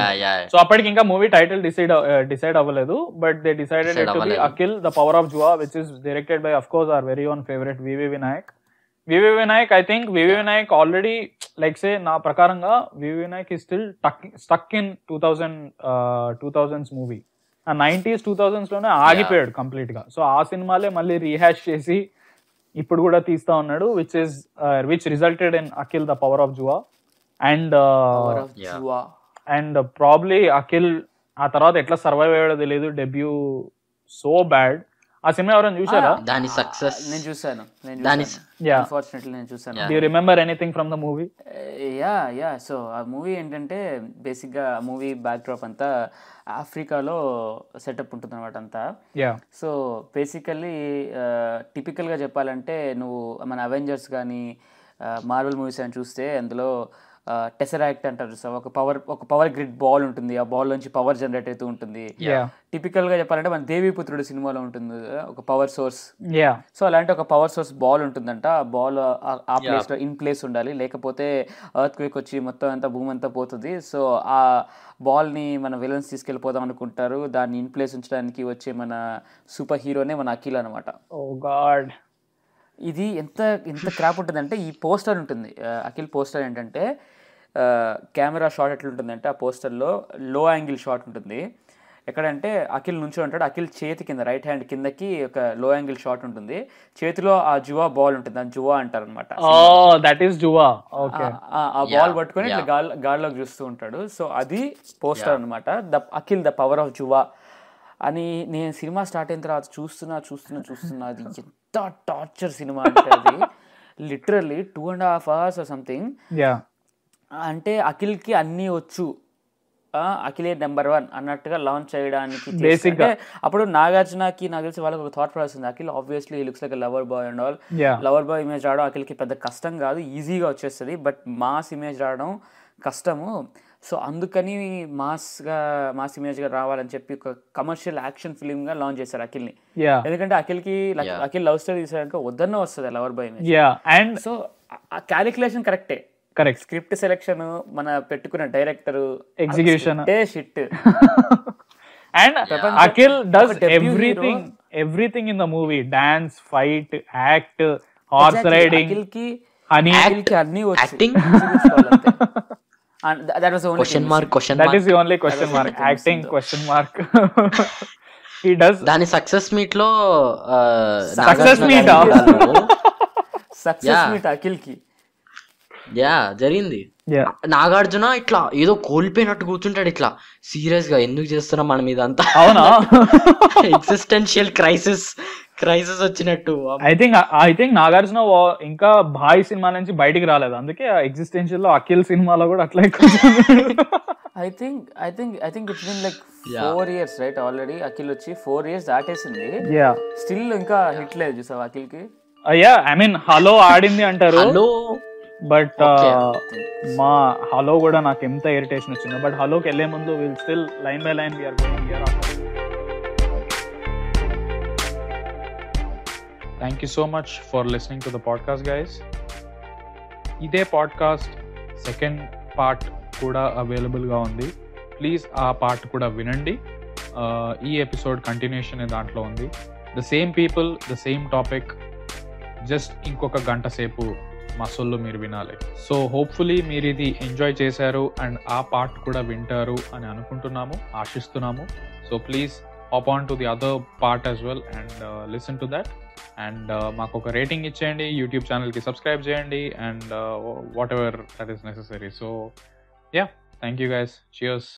సో అప్పటికి ఇంకా మూవీ టైటిల్ డిసైడ్ డిసైడ్ అవ్వలేదు but they decided to be Akhil the power of Jua which is directed by of course our very own favourite VV Vinayak VV Vinayak I think VV Vinayak already like say నా ప్రకారంగా వివి వినాయక్ ఇస్ స్టిల్ టక్ stuck in two thousand two thousands movie ఆ నైన్టీస్ టూ లోనే ఆగిపోయాడు కంప్లీట్ గా సో ఆ సినిమాలే మళ్ళీ రీహాష్ చేసి ఇప్పుడు కూడా తీస్తా ఉన్నాడు which is which resulted in Akhil the power of Jua and and probably Akhil ఆ తర్వాత ఎట్లా సర్వైవ్ అయ్యాడో తెలియదు డెబ్యూ సో బ్యాడ్ ఆ సినిమా ఎవరైనా చూసారా దాని సక్సెస్ నేను చూసాను నేను దాని అన్ఫార్చునేట్లీ నేను చూసాను you remember anything from the movie yeah yeah so ఆ మూవీ ఏంటంటే బేసిక్గా ఆ మూవీ బ్యాక్ డ్రాప్ అంతా ఆఫ్రికాలో సెటప్ ఉంటుంది అనమాట అంతా సో బేసికల్లీ టిపికల్గా చెప్పాలంటే నువ్వు మన అవెంజర్స్ కానీ మార్వెల్ మూవీస్ అని చూస్తే అందులో టెసరాక్ట్ అంటారు సార్ ఒక పవర్ ఒక పవర్ గ్రిడ్ బాల్ ఉంటుంది ఆ బాల్ నుంచి పవర్ జనరేట్ అవుతూ ఉంటుంది టిపికల్ గా చెప్పాలంటే మన పుత్రుడు సినిమాలో ఉంటుంది ఒక పవర్ సోర్స్ సో అలాంటి ఒక పవర్ సోర్స్ బాల్ ఉంటుందంట ఆ బాల్ ఆ ప్లేస్ లో ఇన్ ప్లేస్ ఉండాలి లేకపోతే ఎర్త్ క్వేక్ వచ్చి మొత్తం అంతా భూమి అంతా పోతుంది సో ఆ బాల్ ని మన విలన్స్ తీసుకెళ్లిపోదాం అనుకుంటారు దాన్ని ఇన్ ప్లేస్ ఉంచడానికి వచ్చే మన సూపర్ హీరోనే మన అఖిల్ అనమాట oh ఇది ఎంత ఎంత క్రాప్ ఉంటుందంటే ఈ పోస్టర్ ఉంటుంది అఖిల్ పోస్టర్ ఏంటంటే కెమెరా షాట్ ఎట్లుంటుందంటే ఆ పోస్టర్లో లో యాంగిల్ షాట్ ఉంటుంది ఎక్కడంటే అఖిల్ నుంచి ఉంటాడు అఖిల్ చేతి కింద రైట్ హ్యాండ్ కిందకి ఒక లో యాంగిల్ షాట్ ఉంటుంది చేతిలో ఆ జువా బాల్ ఉంటుంది దాని జువా అంటారు అనమాట ఆ బాల్ పట్టుకొని ఇట్లా గాల్లోకి చూస్తూ ఉంటాడు సో అది పోస్టర్ అనమాట the Akhil the power of Jua అని నేను సినిమా స్టార్ట్ అయిన తర్వాత చూస్తున్నా చూస్తున్నా చూస్తున్నా అది ఎంత టార్చర్ సినిమా అంటే అది literally two and half hours something అంటే అఖిల్కి అన్నీ వచ్చు అఖిలే నెంబర్ వన్ అన్నట్టుగా లాంచ్ చేయడానికి అప్పుడు నాగార్జునకి నాకు తెలిసి వాళ్ళకి ఒక థాట్ ప్రాసెస్ ఉంది Akhil obviously looks like lover boy and all lover boy image రావడం అఖిల్కి పెద్ద కష్టం కాదు ఈజీగా వచ్చేస్తుంది బట్ మాస్ ఇమేజ్ రావడం కష్టము సో అందుకని మాస్గా మాస్ ఇమేజ్గా రావాలని చెప్పి ఒక కమర్షియల్ యాక్షన్ ఫిలింగా లాంచ్ చేశారు అఖిల్ని ఎందుకంటే అఖిల్కి అఖిల్ లవ్ స్టోరీ తీసాక వద్దన్న వస్తుంది lover boy image and so ఆ క్యాలిక్యులేషన్ కరెక్టే కరెక్ట్ స్క్రిప్ట్ సెలెక్షన్ మన పెట్టుకున్న director execution shit and Akhil does everything everything in the movie dance fight act horse riding Akhil కి అని అఖిల్ కి అన్ని acting that was only question mark question that is only question mark acting question mark he does దాని సక్సెస్ మీట్ లో success meet success meet Akhil కి యా జరిగింది నాగార్జున ఇట్లా ఏదో కోల్పోయినట్టు కూర్చుంటాడు ఇట్లా సీరియస్ గా ఎందుకు చేస్తున్నా మన మీద అవునా ఎగ్జిస్టెన్షియల్ క్రైసిస్ క్రైసిస్ వచ్చినట్టు I think I think Nagarjuna ఇంకా భాయ్ సినిమా నుంచి బయటికి రాలేదు అందుకే ఎగ్జిస్టెన్షియల్ లో అఖిల్ సినిమాలో కూడా అట్లా I think I think I think it's been like four years right already Akhil వచ్చి ఫోర్ ఇయర్స్ దాటేసింది స్టిల్ ఇంకా హిట్ లేదు చూసావు అఖిల్ కి అయ్యా uh, ఐ మీన్ హలో ఆడింది అంటారు హలో బట్ uh, మా హలో కూడా నాకు ఎంత ఇరిటేషన్ వచ్చిందో బట్ హలోకి వెళ్లే ముందు will still line by line we're going thank you so much for listening to the podcast guys ఇదే పాడ్కాస్ట్ సెకండ్ పార్ట్ కూడా అవైలబుల్గా ఉంది ప్లీజ్ ఆ పార్ట్ కూడా వినండి uh, ఈ ఎపిసోడ్ కంటిన్యూషన్ దాంట్లో ఉంది the same people the same topic just ఇంకొక గంట సేపు మసొల్లు మీరు వినాలి సో హోప్ఫుల్లీ మీరు ఇది ఎంజాయ్ చేశారు అండ్ ఆ పార్ట్ కూడా వింటారు అని అనుకుంటున్నాము ఆశిస్తున్నాము so please hop on to the other part as well and uh, listen to that and uh, మాకు ఒక రేటింగ్ ఇచ్చేయండి యూట్యూబ్ ఛానల్కి సబ్స్క్రైబ్ చేయండి and whatever that is necessary so yeah thank you guys cheers